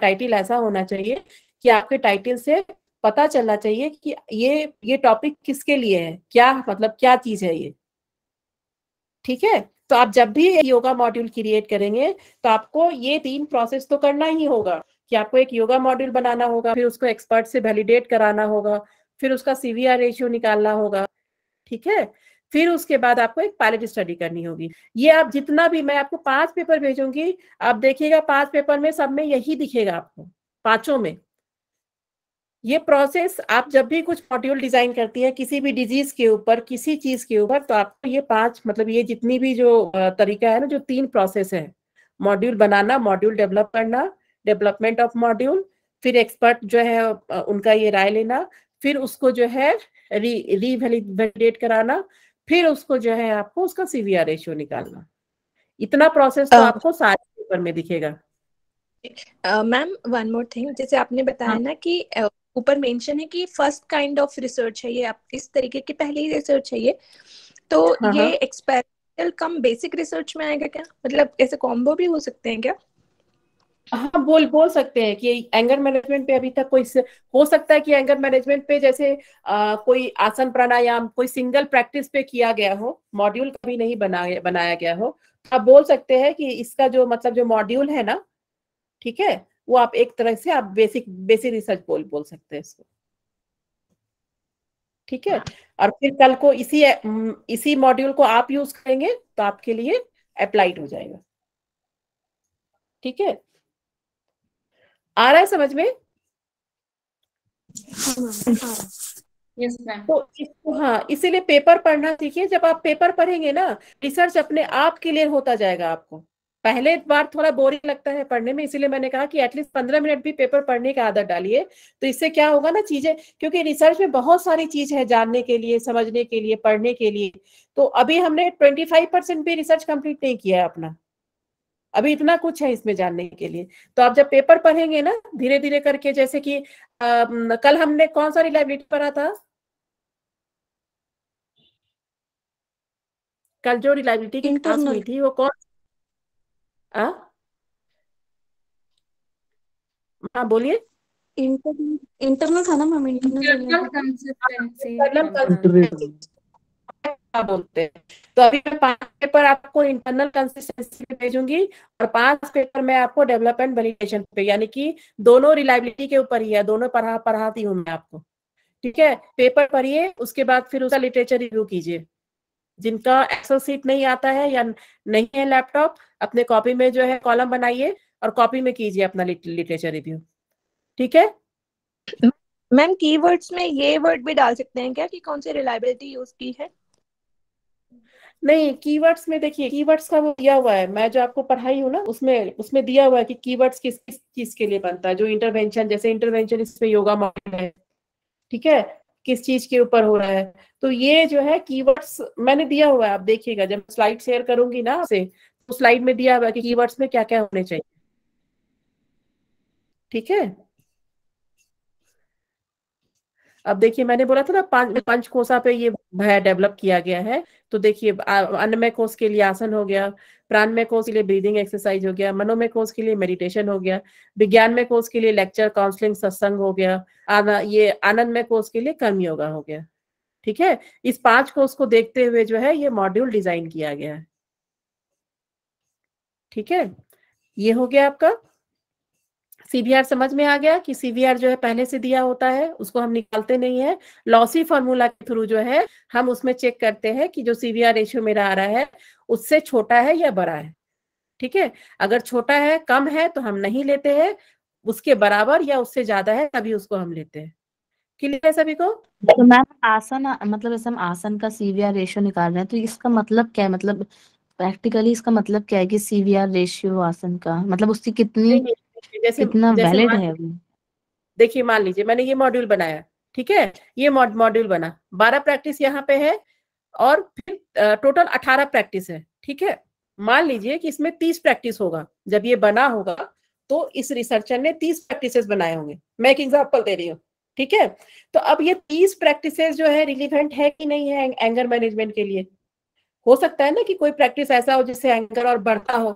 टाइटल ऐसा होना चाहिए कि आपके टाइटल से पता चलना चाहिए कि ये ये टॉपिक किसके लिए है क्या मतलब क्या चीज है ये ठीक है तो आप जब भी योगा मॉड्यूल क्रिएट करेंगे तो आपको ये तीन प्रोसेस तो करना ही होगा कि आपको एक योगा मॉड्यूल बनाना होगा फिर उसको एक्सपर्ट से वैलिडेट कराना होगा फिर उसका सीवीआर रेशियो निकालना होगा ठीक है फिर उसके बाद आपको एक पायलट स्टडी करनी होगी ये आप जितना भी मैं आपको पांच पेपर भेजूंगी आप देखिएगा पांच पेपर में सब में यही दिखेगा आपको पांचों में ये प्रोसेस आप जब भी कुछ मॉड्यूल डिजाइन करती है किसी भी डिजीज के ऊपर किसी चीज के ऊपर तो आपको ये पांच मतलब ये जितनी भी जो तरीका है ना जो तीन प्रोसेस है मॉड्यूल बनाना मॉड्यूल डेवलप करना डेवलपमेंट ऑफ मॉड्यूल फिर एक्सपर्ट जो है उनका ये राय लेना फिर उसको जो है री कराना फिर उसको जो है आपको उसका सीवीआर रेशियो निकालना इतना प्रोसेस तो आपको सारे पेपर में दिखेगा मैम वन मोर थिंग जैसे आपने बताया हाँ. ना कि ऊपर मेंशन है कि फर्स्ट काइंड ऑफ रिसर्च है ये आप इस तरीके की पहली रिसर्च है ये तो हाँ. ये एक्सपेरिमेंटल हाँ। कम बेसिक रिसर्च में आएगा क्या मतलब ऐसे कॉम्बो भी हो सकते हैं क्या हाँ बोल बोल सकते हैं कि एंगर मैनेजमेंट पे अभी तक कोई हो सकता है कि एंगर मैनेजमेंट पे जैसे आ, कोई आसन प्राणायाम कोई सिंगल प्रैक्टिस पे किया गया हो मॉड्यूल कभी नहीं बना बनाया गया हो तो आप बोल सकते हैं कि इसका जो मतलब जो मॉड्यूल है ना ठीक है वो आप एक तरह से आप बेसिक बेसिक रिसर्च बोल बोल सकते हैं इसको ठीक है हाँ। और फिर कल को इसी इसी मॉड्यूल को आप यूज करेंगे तो आपके लिए अप्लाइड हो जाएगा ठीक है आ रहा है समझ में तो इसको हाँ इसीलिए पेपर पढ़ना सीखिए जब आप पेपर पढ़ेंगे ना रिसर्च अपने आप क्लियर होता जाएगा आपको पहले बार थोड़ा बोरिंग लगता है पढ़ने में इसीलिए मैंने कहा कि एटलीस्ट पंद्रह मिनट भी पेपर पढ़ने का आदत डालिए तो इससे क्या होगा ना चीजें क्योंकि रिसर्च में बहुत सारी चीज है जानने के लिए समझने के लिए पढ़ने के लिए तो अभी हमने ट्वेंटी फाइव परसेंट भी रिसर्च कंप्लीट नहीं किया है अपना अभी इतना कुछ है इसमें जानने के लिए तो आप जब पेपर पढ़ेंगे ना धीरे धीरे करके जैसे कि आ, कल हमने कौन सा रिलायबिलिटी पढ़ा था कल जो रिलायबिलिटी की क्लास हुई थी वो कौन हाँ बोलिए इंटरनल था ना मैम इंटरनल बोलते हैं तो अभी मैं पांच पेपर आपको इंटरनल कंसिस्टेंसी पे भेजूंगी और पांच पेपर मैं आपको डेवलपमेंट वेलिडेशन पे यानी कि दोनों रिलायबिलिटी के ऊपर ही है दोनों पढ़ा पढ़ाती हूँ मैं आपको ठीक है पेपर पढ़िए उसके बाद फिर उसका लिटरेचर रिव्यू कीजिए जिनका एक्सल सीट नहीं आता है या नहीं है लैपटॉप अपने कॉपी में जो है कॉलम बनाइए और कॉपी में कीजिए अपना लिटरेचर रिव्यू ठीक है मैम कीवर्ड्स में ये वर्ड भी डाल सकते हैं क्या कि कौन सी रिलायबिलिटी यूज की है नहीं कीवर्ड्स में देखिए कीवर्ड्स का वो दिया हुआ है मैं जो आपको पढ़ाई हूँ ना उसमें उसमें दिया हुआ है कि कीवर्ड्स किस किस चीज के लिए बनता है जो इंटरवेंशन जैसे इंटरवेंशन इसमें योगा मॉडल है ठीक है किस चीज के ऊपर हो रहा है तो ये जो है कीवर्ड्स मैंने दिया हुआ है आप देखिएगा जब स्लाइड शेयर करूंगी ना आपसे तो स्लाइड में दिया हुआ है कि कीवर्ड्स में क्या क्या होने चाहिए ठीक है अब देखिए मैंने बोला था ना पंच पंच कोसा पे ये भय डेवलप किया गया है तो देखिए अन्नमय कोष के लिए आसन हो गया प्राणमय कोष के लिए ब्रीदिंग एक्सरसाइज हो गया मनोमय कोष के लिए मेडिटेशन हो गया विज्ञान में कोष के लिए लेक्चर काउंसलिंग सत्संग हो गया आना, ये आनंदमय कोष के लिए कर्म योगा हो गया ठीक है इस पांच कोष को देखते हुए जो है ये मॉड्यूल डिजाइन किया गया है ठीक है ये हो गया आपका सीबीआर समझ में आ गया कि सीबीआर जो है पहले से दिया होता है उसको हम निकालते नहीं है लॉसी फॉर्मूला के थ्रू जो है हम उसमें चेक करते हैं कि जो सीबीआर रेशियो मेरा आ रहा है उससे छोटा है या बड़ा है ठीक है अगर छोटा है कम है तो हम नहीं लेते हैं उसके बराबर या उससे ज्यादा है तभी उसको हम लेते हैं क्लियर है सभी को तो मैम आसन मतलब जैसे हम आसन का सीवीआर रेशियो निकाल रहे हैं तो इसका मतलब क्या है मतलब प्रैक्टिकली इसका मतलब क्या है कि सीवीआर रेशियो आसन का मतलब उसकी कितनी जैसे इतना जैसे देखिए मान लीजिए मैंने ये मॉड्यूल बनाया ठीक है ये मॉड्यूल बना बारह प्रैक्टिस यहाँ पे है और फिर टोटल अठारह प्रैक्टिस है ठीक है मान लीजिए कि इसमें तीस प्रैक्टिस होगा जब ये बना होगा तो इस रिसर्चर ने तीस प्रैक्टिसेस बनाए होंगे मैं एक एग्जाम्पल दे रही हूँ ठीक है तो अब ये तीस प्रैक्टिसेस जो है रिलीवेंट है कि नहीं है एंगर मैनेजमेंट के लिए हो सकता है ना कि कोई प्रैक्टिस ऐसा हो जिससे एंगर और बढ़ता हो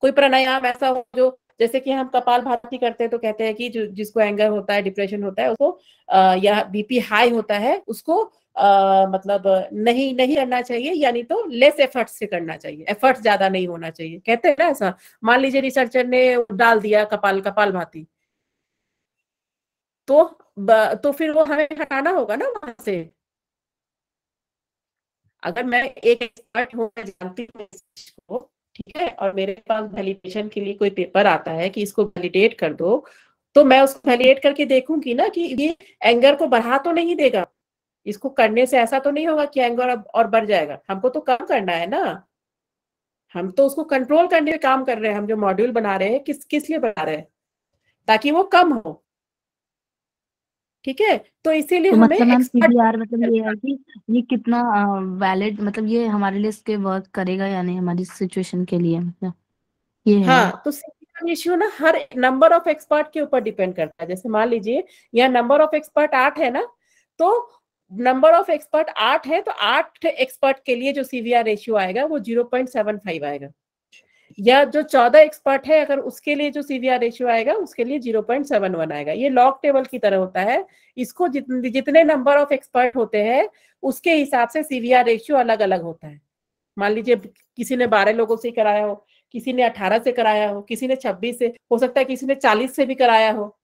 कोई प्राणायाम ऐसा हो जो जैसे कि हम कपाल भाती करते हैं तो कहते हैं कि जो जिसको एंगर होता है डिप्रेशन होता है उसको आ, या बीपी हाई होता है उसको आ, मतलब नहीं नहीं करना चाहिए यानी तो लेस एफर्ट्स से करना चाहिए एफर्ट्स ज्यादा नहीं होना चाहिए कहते हैं ना ऐसा मान लीजिए रिसर्चर ने डाल दिया कपाल कपाल भाती तो तो फिर वो हमें हटाना होगा ना वहां से अगर मैं एक एक्सपर्ट हूँ जानती हूँ ठीक है और मेरे पास वैलिडेशन के लिए कोई पेपर आता है कि इसको वैलिडेट कर दो तो मैं उसको वैलिडेट करके देखूंगी ना कि ये एंगर को बढ़ा तो नहीं देगा इसको करने से ऐसा तो नहीं होगा कि एंगर अब और बढ़ जाएगा हमको तो कम करना है ना हम तो उसको कंट्रोल करने के काम कर रहे हैं हम जो मॉड्यूल बना रहे हैं किस किस लिए बना रहे हैं ताकि वो कम हो ठीक है तो इसीलिए तो हमें मतलब सीबीआर मतलब ये है कि ये कितना वैलिड मतलब ये हमारे लिए इसके वर्क करेगा या नहीं हमारी सिचुएशन के लिए मतलब ये हाँ है। तो इश्यू ना हर नंबर ऑफ एक्सपर्ट के ऊपर डिपेंड करता है जैसे मान लीजिए यहाँ नंबर ऑफ एक्सपर्ट आठ है ना तो नंबर ऑफ एक्सपर्ट आठ है तो आठ एक्सपर्ट के लिए जो सीवीआर रेशियो आएगा वो जीरो पॉइंट सेवन फाइव आएगा या जो चौदह एक्सपर्ट है अगर उसके लिए जो सीवीआर रेशियो आएगा उसके लिए जीरो पॉइंट सेवन वन आएगा ये लॉक टेबल की तरह होता है इसको जितने जितने नंबर ऑफ एक्सपर्ट होते हैं उसके हिसाब से सीवीआर रेशियो अलग अलग होता है मान लीजिए किसी ने बारह लोगों से कराया हो किसी ने अठारह से कराया हो किसी ने छब्बीस से हो सकता है किसी ने चालीस से भी कराया हो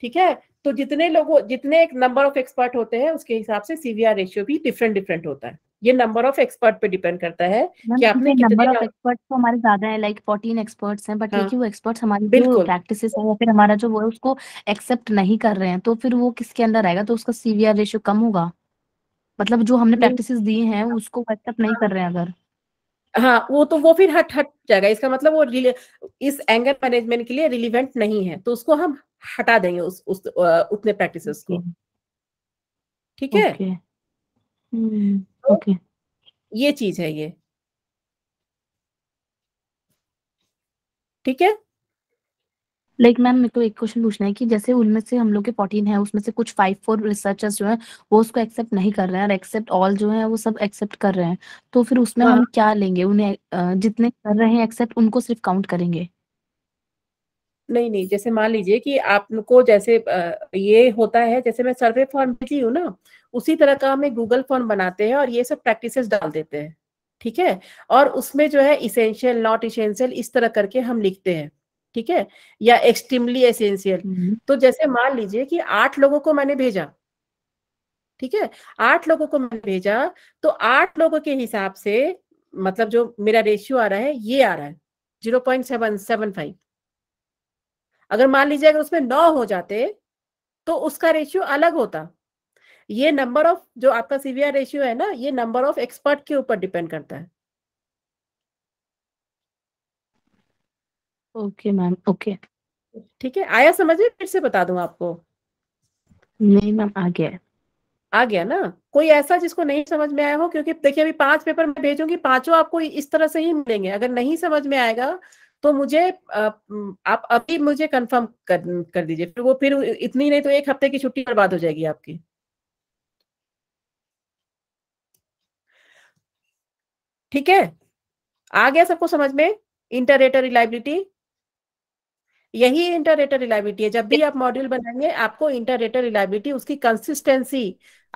ठीक है तो जितने लोगों जितने एक नंबर ऑफ एक्सपर्ट होते हैं उसके हिसाब से सीवीआर रेशियो भी डिफरेंट डिफरेंट होता है ये नंबर ऑफ एक्सपर्ट पे डिपेंड करता है कि आपने नंबर ऑफ एक्सपर्ट तो हमारे ज्यादा है लाइक फोर्टीन एक्सपर्ट्स हैं बट हाँ, वो एक्सपर्ट्स हमारी जो प्रैक्टिसेस है या फिर हमारा जो वो उसको एक्सेप्ट नहीं कर रहे हैं तो फिर वो किसके अंदर आएगा तो उसका सीवीआर रेशियो कम होगा मतलब जो हमने प्रैक्टिसेस दिए हैं उसको एक्सेप्ट नहीं कर रहे हैं अगर हाँ वो तो वो फिर हट हट जाएगा इसका मतलब वो इस एंगर मैनेजमेंट के लिए रिलीवेंट नहीं है तो उसको हम हटा देंगे उस, उस उतने प्रैक्टिसेस को ठीक है हम्म। तो ओके ये चीज है ये ठीक है लाइक मैम मेरे को एक क्वेश्चन पूछना है कि जैसे उनमें से हम लोग के फोर्टीन है उसमें से कुछ फाइव फोर रिसर्चर्स जो है वो उसको एक्सेप्ट नहीं कर रहे हैं और एक्सेप्ट ऑल जो है वो सब एक्सेप्ट कर रहे हैं तो फिर उसमें हाँ. हम क्या लेंगे उन्हें जितने कर रहे हैं एक्सेप्ट उनको सिर्फ काउंट करेंगे नहीं नहीं जैसे मान लीजिए कि आपको जैसे ये होता है जैसे मैं सर्वे फॉर्म भेजी हूँ ना उसी तरह का हमें गूगल फॉर्म बनाते हैं और ये सब प्रैक्टिसेस डाल देते हैं ठीक है और उसमें जो है इसेंशियल नॉट इसेंशियल इस तरह करके हम लिखते हैं ठीक है या एक्सट्रीमली हम्म। एसेंशियल तो जैसे मान लीजिए कि आठ लोगों को मैंने भेजा ठीक है आठ लोगों को मैंने भेजा तो आठ लोगों के हिसाब से मतलब जो मेरा रेशियो आ रहा है ये आ रहा है zero point seven seven five अगर मान लीजिए अगर उसमें नौ हो जाते तो उसका रेशियो अलग होता ये नंबर ऑफ जो आपका सीवीआर रेशियो है ना ये नंबर ऑफ एक्सपर्ट के ऊपर डिपेंड करता है ओके मैम ओके ठीक है आया समझिए फिर से बता दूं आपको नहीं मैम आ गया आ गया ना कोई ऐसा जिसको नहीं समझ में आया हो क्योंकि देखिए अभी पांच पेपर मैं भेजूंगी पांचों आपको इस तरह से ही मिलेंगे अगर नहीं समझ में आएगा तो मुझे आप अभी मुझे कंफर्म कर, कर दीजिए फिर वो फिर इतनी नहीं तो एक हफ्ते की छुट्टी बर्बाद हो जाएगी आपकी ठीक है आ गया सबको समझ में इंटर रेटर रिलायबिलिटी यही इंटर रेटर रिलायबिलिटी है जब भी आप मॉड्यूल बनाएंगे आपको इंटर रेटर रिलायबिलिटी उसकी कंसिस्टेंसी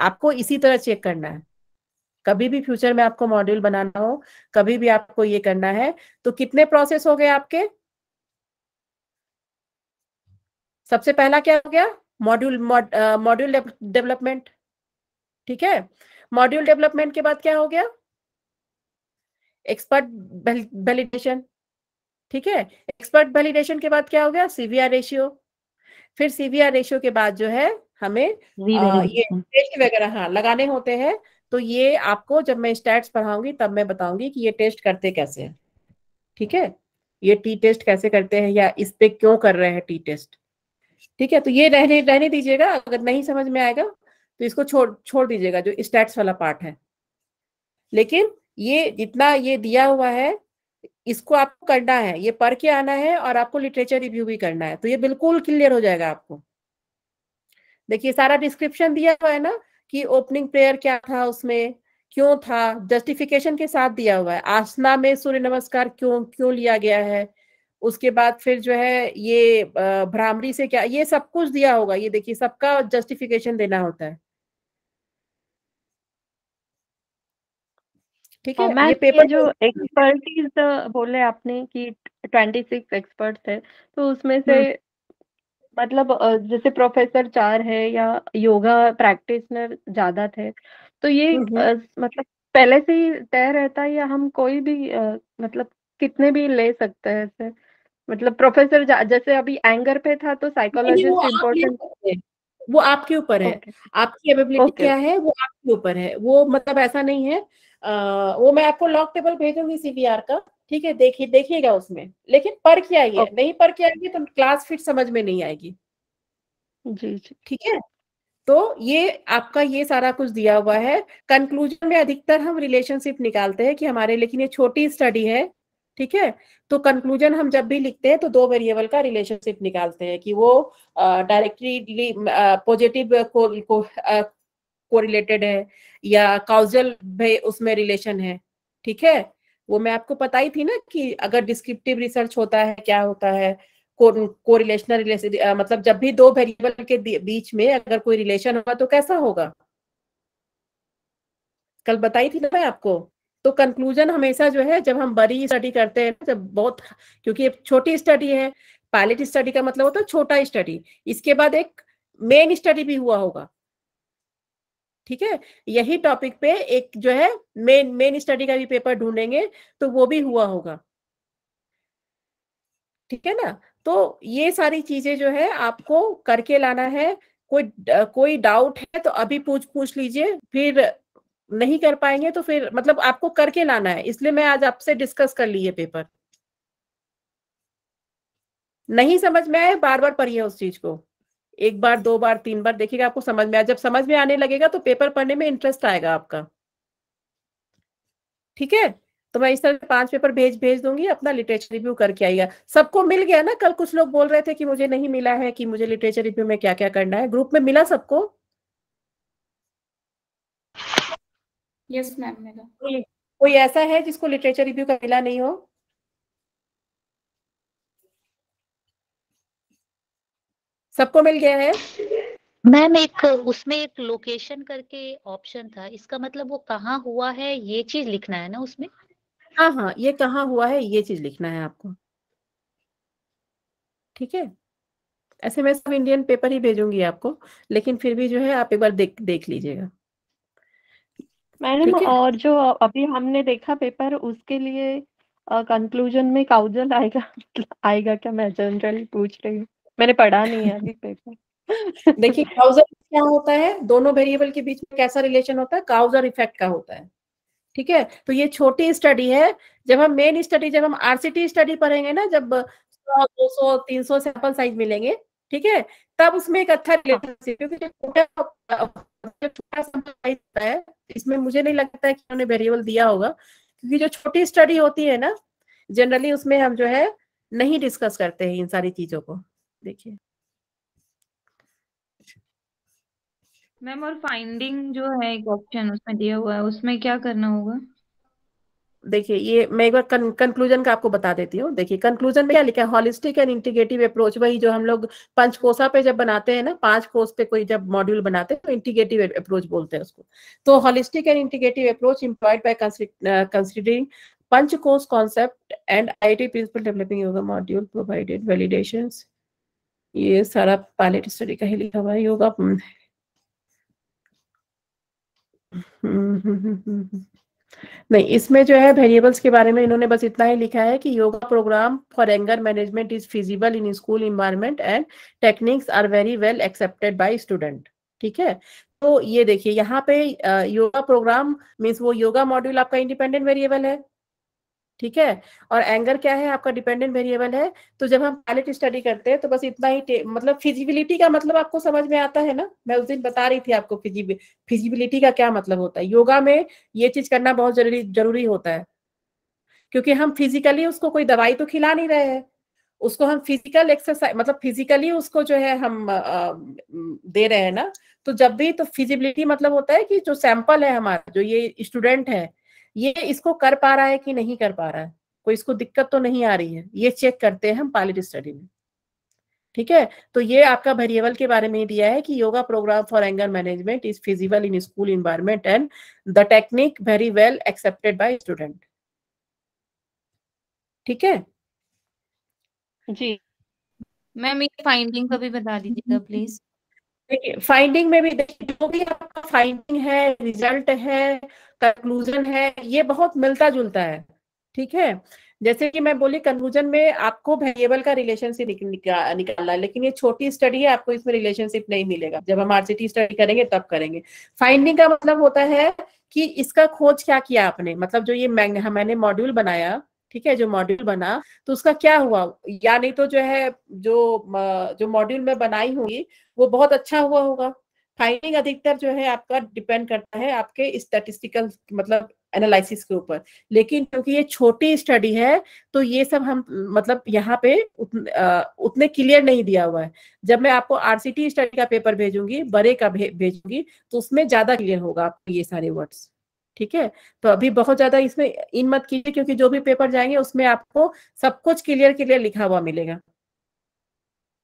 आपको इसी तरह चेक करना है कभी भी फ्यूचर में आपको मॉड्यूल बनाना हो कभी भी आपको ये करना है तो कितने प्रोसेस हो गए आपके सबसे पहला क्या हो गया मॉड्यूल मॉड्यूल डेवलपमेंट ठीक है मॉड्यूल डेवलपमेंट के बाद क्या हो गया एक्सपर्ट वैलिडेशन ठीक है एक्सपर्ट वैलिडेशन के बाद क्या हो गया सीवीआर रेशियो फिर सीवीआर रेशियो के बाद जो है हमें आ, ये वगैरह हाँ लगाने होते हैं तो ये आपको जब मैं स्टैट्स पढ़ाऊंगी तब मैं बताऊंगी कि ये टेस्ट करते कैसे हैं ठीक है ये टी टेस्ट कैसे करते हैं या इस पे क्यों कर रहे हैं टी टेस्ट ठीक है तो ये रहने रहने दीजिएगा अगर नहीं समझ में आएगा तो इसको छोड़ छोड़ दीजिएगा जो स्टैट्स वाला पार्ट है लेकिन ये जितना ये दिया हुआ है इसको आपको करना है ये पढ़ के आना है और आपको लिटरेचर रिव्यू भी करना है तो ये बिल्कुल क्लियर हो जाएगा आपको देखिए सारा डिस्क्रिप्शन दिया हुआ है ना कि ओपनिंग प्रेयर क्या था उसमें क्यों था जस्टिफिकेशन के साथ दिया हुआ है आसना में सूर्य नमस्कार क्यों क्यों लिया गया है उसके बाद फिर जो है ये भ्रामरी से क्या ये सब कुछ दिया होगा ये देखिए सबका जस्टिफिकेशन देना होता है ठीक है ये पेपर जो एक्सपर्टीज तो बोले आपने कि सिक्स एक्सपर्ट है तो उसमें से हम्म। मतलब जैसे प्रोफेसर चार है या योगा प्रैक्टिशनर ज्यादा थे तो ये हम्म, हम्म। मतलब पहले से ही तय रहता है या हम कोई भी मतलब कितने भी ले सकते हैं ऐसे मतलब प्रोफेसर जैसे अभी एंगर पे था तो साइकोलॉजिस्ट इम्पोर्टेंट वो आपके ऊपर है okay. आपकी एबिलिटी okay. क्या है वो आपके ऊपर है वो मतलब ऐसा नहीं है आ, वो मैं आपको लॉक टेबल भेजूंगी सीबीआर का ठीक है देखिए देखिएगा उसमें लेकिन पढ़ के आइए नहीं पढ़ के आएंगे तो क्लास फिट समझ में नहीं आएगी जी जी ठीक है तो ये आपका ये सारा कुछ दिया हुआ है कंक्लूजन में अधिकतर हम रिलेशनशिप निकालते हैं कि हमारे लेकिन ये छोटी स्टडी है ठीक है तो कंक्लूजन हम जब भी लिखते हैं तो दो वेरिएबल का रिलेशनशिप निकालते हैं कि वो डायरेक्टली पॉजिटिव को कोरिलेटेड है या काउजल उसमें रिलेशन है ठीक है वो मैं आपको पता ही थी ना कि अगर डिस्क्रिप्टिव रिसर्च होता है क्या होता है कोरिलेशनल रिलेशन मतलब जब भी दो वेरिएबल के बीच में अगर कोई रिलेशन होगा तो कैसा होगा कल बताई थी ना मैं आपको तो कंक्लूजन हमेशा जो है जब हम बड़ी स्टडी करते हैं जब बहुत क्योंकि एक छोटी स्टडी है पायलट स्टडी का मतलब होता है छोटा स्टडी इसके बाद एक मेन स्टडी भी हुआ होगा ठीक है यही टॉपिक पे एक जो है मेन मेन स्टडी का भी पेपर ढूंढेंगे तो वो भी हुआ होगा ठीक है ना तो ये सारी चीजें जो है आपको करके लाना है कोई कोई डाउट है तो अभी पूछ पूछ लीजिए फिर नहीं कर पाएंगे तो फिर मतलब आपको करके लाना है इसलिए मैं आज आपसे डिस्कस कर ली है पेपर नहीं समझ में आए बार बार पढ़िए उस चीज को एक बार दो बार तीन बार देखिएगा आपको समझ में आ जब समझ में आने लगेगा तो पेपर पढ़ने में इंटरेस्ट आएगा आपका ठीक है तो मैं इस तरह पांच पेपर भेज भेज दूंगी अपना लिटरेचर रिव्यू करके आइएगा सबको मिल गया ना कल कुछ लोग बोल रहे थे कि मुझे नहीं मिला है कि मुझे लिटरेचर रिव्यू में क्या क्या करना है ग्रुप में मिला सबको यस मैम मिला कोई ऐसा है जिसको लिटरेचर रिव्यू का मिला नहीं हो सबको मिल गया है मैम एक उसमें एक लोकेशन करके ऑप्शन था इसका मतलब वो कहाँ हुआ है ये चीज लिखना है ना उसमें हाँ हाँ ये कहाँ हुआ है ये चीज लिखना है आपको ठीक है ऐसे मैं सब इंडियन पेपर ही भेजूंगी आपको लेकिन फिर भी जो है आप एक बार देख देख लीजिएगा मैडम और जो अभी हमने देखा पेपर उसके लिए कंक्लूजन में काउजल आएगा आएगा क्या मैं जनरली पूछ रही हूँ मैंने पढ़ा नहीं है अभी पेपर देखिए काउजल क्या होता है दोनों वेरिएबल के बीच में कैसा रिलेशन होता है काउजर इफेक्ट का होता है ठीक है तो ये छोटी स्टडी है जब हम मेन स्टडी जब हम आरसीटी स्टडी पढ़ेंगे ना जब सौ दो सौ तीन सौ सैंपल साइज मिलेंगे ठीक है तब उसमें एक अच्छा रिलेशनशिप क्योंकि छोटा सैंपल साइज है इसमें मुझे नहीं लगता है कि उन्होंने वेरिएबल दिया होगा क्योंकि जो छोटी स्टडी होती है ना जनरली उसमें हम जो है नहीं डिस्कस करते हैं इन सारी चीजों को देखिए मैम और फाइंडिंग जो है एक ऑप्शन उसमें दिया हुआ है उसमें क्या करना होगा देखिए ये मैं एक बार कंक्लूजन का आपको बता देती हूँ देखिए कंक्लूजन में क्या लिखा है हॉलिस्टिक एंड इंटीग्रेटिव अप्रोच वही जो हम लोग पंच कोसा पे जब बनाते हैं ना पांच कोस पे कोई जब मॉड्यूल बनाते हैं तो इंटीग्रेटिव अप्रोच बोलते हैं उसको तो holistic and integrative approach employed by considering panch kosha concept and I T principle developing yoga module provided validation ये सारा पायलट स्टडी का ही लिखा हुआ है योगा हम्म। नहीं इसमें जो है वेरिएबल्स के बारे में इन्होंने बस इतना ही लिखा है कि yoga programme for anger management is feasible in school environment and techniques are very well accepted by student ठीक है तो ये देखिए यहाँ पे योगा प्रोग्राम मीन्स वो योगा मॉड्यूल आपका इंडिपेंडेंट वेरिएबल है ठीक है और एंगर क्या है आपका डिपेंडेंट वेरिएबल है तो जब हम पायलट स्टडी करते हैं तो बस इतना ही मतलब फिजिबिलिटी का मतलब आपको समझ में आता है ना मैं उस दिन बता रही थी आपको फिजिबिलिटी का क्या मतलब होता है योगा में ये चीज करना बहुत जरूरी जरूरी होता है क्योंकि हम फिजिकली उसको कोई दवाई तो खिला नहीं रहे हैं उसको हम फिजिकल एक्सरसाइज मतलब फिजिकली उसको जो है हम आ, दे रहे हैं ना तो जब भी तो फिजिबिलिटी मतलब होता है कि जो सैंपल है हमारा जो ये स्टूडेंट है ये इसको कर पा रहा है कि नहीं कर पा रहा है कोई इसको दिक्कत तो नहीं आ रही है ये चेक करते हैं हम पायलट स्टडी में ठीक है तो ये आपका वेरिएबल के बारे में दिया है कि yoga programme for anger management is feasible in school environment and the technique very well accepted by student ठीक है जी मैम ये फाइंडिंग का भी बता दीजिएगा प्लीज फाइंडिंग में भी देखिए जो भी आपका फाइंडिंग है रिजल्ट है कंक्लूजन है ये बहुत मिलता जुलता है ठीक है जैसे कि मैं बोली कंक्लूजन में आपको वेरिएबल का रिलेशनशिप निक, निकालना है लेकिन ये छोटी स्टडी है आपको इसमें रिलेशनशिप नहीं मिलेगा जब हम आरसीटी स्टडी करेंगे तब करेंगे फाइंडिंग का मतलब होता है कि इसका खोज क्या किया आपने मतलब जो ये मैंने मॉड्यूल बनाया ठीक है जो मॉड्यूल बना तो उसका क्या हुआ या नहीं तो जो है जो जो मॉड्यूल में बनाई हुई वो बहुत अच्छा हुआ होगा फाइंडिंग अधिकतर जो है आपका डिपेंड करता है आपके स्टेटिस्टिकल मतलब एनालिसिस के ऊपर लेकिन क्योंकि ये छोटी स्टडी है तो ये सब हम मतलब यहाँ पे उतन, आ, उतने क्लियर नहीं दिया हुआ है जब मैं आपको आरसीटी स्टडी का पेपर भेजूंगी बड़े का भे, भेजूंगी तो उसमें ज्यादा क्लियर होगा आपको ये सारे वर्ड्स ठीक है तो अभी बहुत ज्यादा इसमें इन मत कीजिए क्योंकि जो भी पेपर जाएंगे उसमें आपको सब कुछ क्लियर क्लियर लिखा हुआ मिलेगा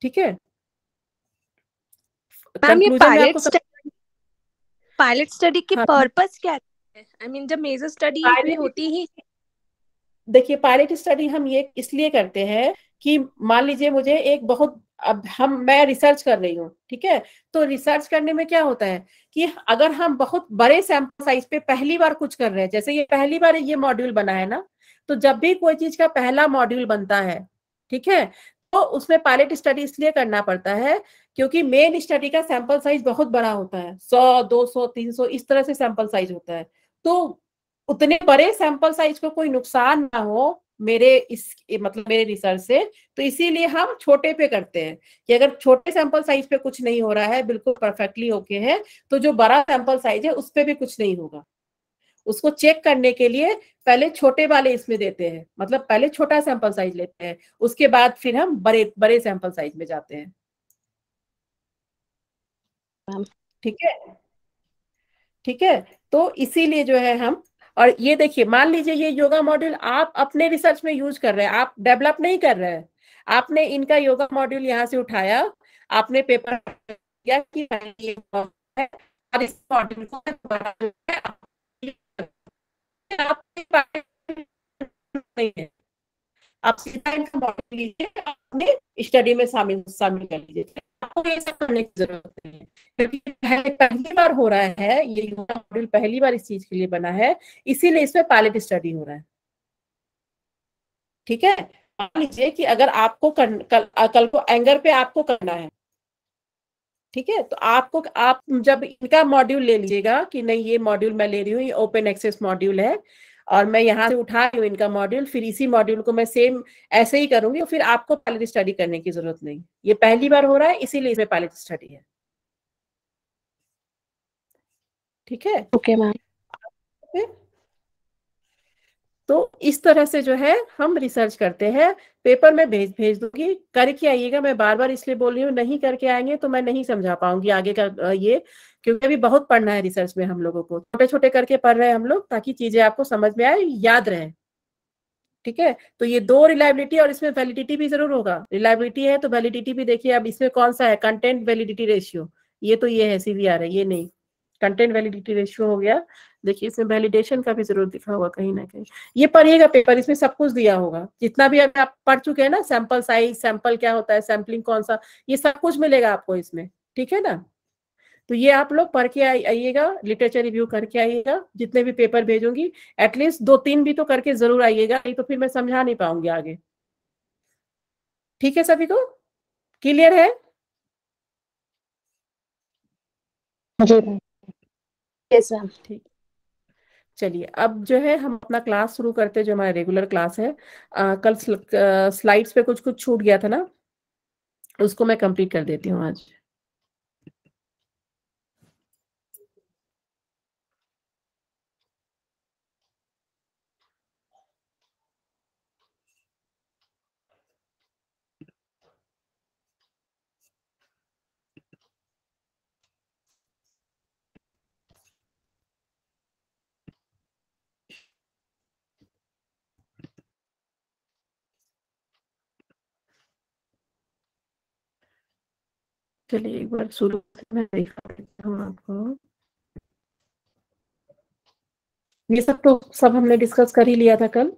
ठीक है पायलट स्टडी पायलट स्टडी के पर्पस हाँ। क्या आई मीन जब मेजर स्टडी होती ही देखिए पायलट स्टडी हम ये इसलिए करते हैं कि मान लीजिए मुझे एक बहुत अब हम मैं रिसर्च कर रही हूँ ठीक है तो रिसर्च करने में क्या होता है कि अगर हम बहुत बड़े सैंपल साइज पे पहली बार कुछ कर रहे हैं जैसे ये पहली बार ये मॉड्यूल बना है ना तो जब भी कोई चीज का पहला मॉड्यूल बनता है ठीक है तो उसमें पायलट स्टडी इसलिए करना पड़ता है क्योंकि मेन स्टडी का सैंपल साइज बहुत बड़ा होता है सौ दो सौ तीन सौ इस तरह से सैंपल साइज होता है तो उतने बड़े सैंपल साइज को कोई नुकसान ना हो मेरे इस मतलब मेरे रिसर्च से तो इसीलिए हम छोटे पे करते हैं कि अगर छोटे सैंपल साइज पे कुछ नहीं हो रहा है बिल्कुल परफेक्टली ओके है तो जो बड़ा सैंपल साइज है उस पर भी कुछ नहीं होगा उसको चेक करने के लिए पहले छोटे वाले इसमें देते हैं मतलब पहले छोटा सैंपल साइज लेते हैं उसके बाद फिर हम बड़े बड़े सैंपल साइज में जाते हैं मैम ठीक है ठीक है तो इसीलिए जो है हम और ये देखिए मान लीजिए ये योगा मॉड्यूल आप अपने रिसर्च में यूज कर रहे हैं आप डेवलप नहीं कर रहे हैं आपने इनका योगा मॉड्यूल यहाँ से उठाया आपने पेपर किया कि और इस मॉड्यूल को आप सीधा इनका मॉड्यूल लीजिए अपने स्टडी में शामिल शामिल कर लीजिए आपको ये सब करने की जरूरत नहीं है क्योंकि पहली बार हो रहा है ये योगा मॉड्यूल पहली बार इस चीज के लिए बना है इसीलिए इसमें पायलट स्टडी हो रहा है ठीक है मान लीजिए कि अगर आपको कर, कल कल को एंगर पे आपको करना है ठीक है तो आपको आप जब इनका मॉड्यूल ले लीजिएगा कि नहीं ये मॉड्यूल मैं ले रही हूँ ये ओपन एक्सेस मॉड्यूल है और मैं यहाँ से उठा रही हूँ इनका मॉड्यूल फिर इसी मॉड्यूल को मैं सेम ऐसे ही करूंगी और फिर आपको पैलेट स्टडी करने की जरूरत नहीं ये पहली बार हो रहा है इसीलिए इसमें पैलेट स्टडी है ठीक है ओके मैम तो इस तरह से जो है हम रिसर्च करते हैं पेपर में भेज भेज दूंगी करके आइएगा मैं बार बार इसलिए बोल रही हूँ नहीं करके आएंगे तो मैं नहीं समझा पाऊंगी आगे का ये क्योंकि अभी बहुत पढ़ना है रिसर्च में हम लोगों को छोटे छोटे करके पढ़ रहे हैं हम लोग ताकि चीजें आपको समझ में आए याद रहे ठीक है तो ये दो रिलायबिलिटी और इसमें वैलिडिटी भी जरूर होगा रिलायबिलिटी है तो वैलिडिटी भी देखिए अब इसमें कौन सा है कंटेंट वैलिडिटी रेशियो ये तो ये है सीवीआर है ये नहीं कंटेंट वैलिडिटी रेशियो हो गया देखिए इसमें वैलिडेशन का भी जरूर दिखा होगा कहीं ना कहीं ये पढ़िएगा पेपर इसमें सब कुछ दिया होगा जितना भी अभी आप पढ़ चुके हैं ना सैंपल साइज सैंपल क्या होता है सैम्पलिंग कौन सा ये सब कुछ मिलेगा आपको इसमें ठीक है ना तो ये आप लोग पढ़ के आइएगा लिटरेचर रिव्यू करके आइएगा जितने भी पेपर भेजूंगी एटलीस्ट दो तीन भी तो करके जरूर आइएगा नहीं तो फिर मैं समझा नहीं पाऊंगी आगे ठीक है सभी को क्लियर है ठीक चलिए अब जो है हम अपना क्लास शुरू करते हैं जो हमारा रेगुलर क्लास है आ, कल स्ल, स्लाइड्स पे कुछ कुछ छूट गया था ना उसको मैं कंप्लीट कर देती हूँ आज चलिए एक बार शुरू से मैं दिखा देता हूँ आपको ये सब तो सब हमने डिस्कस कर ही लिया था कल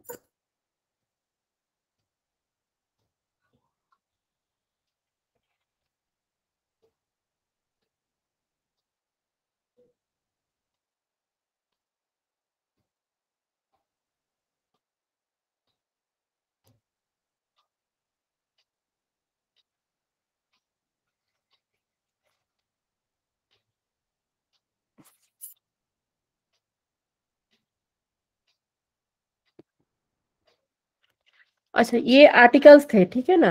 अच्छा ये आर्टिकल्स थे ठीक है ना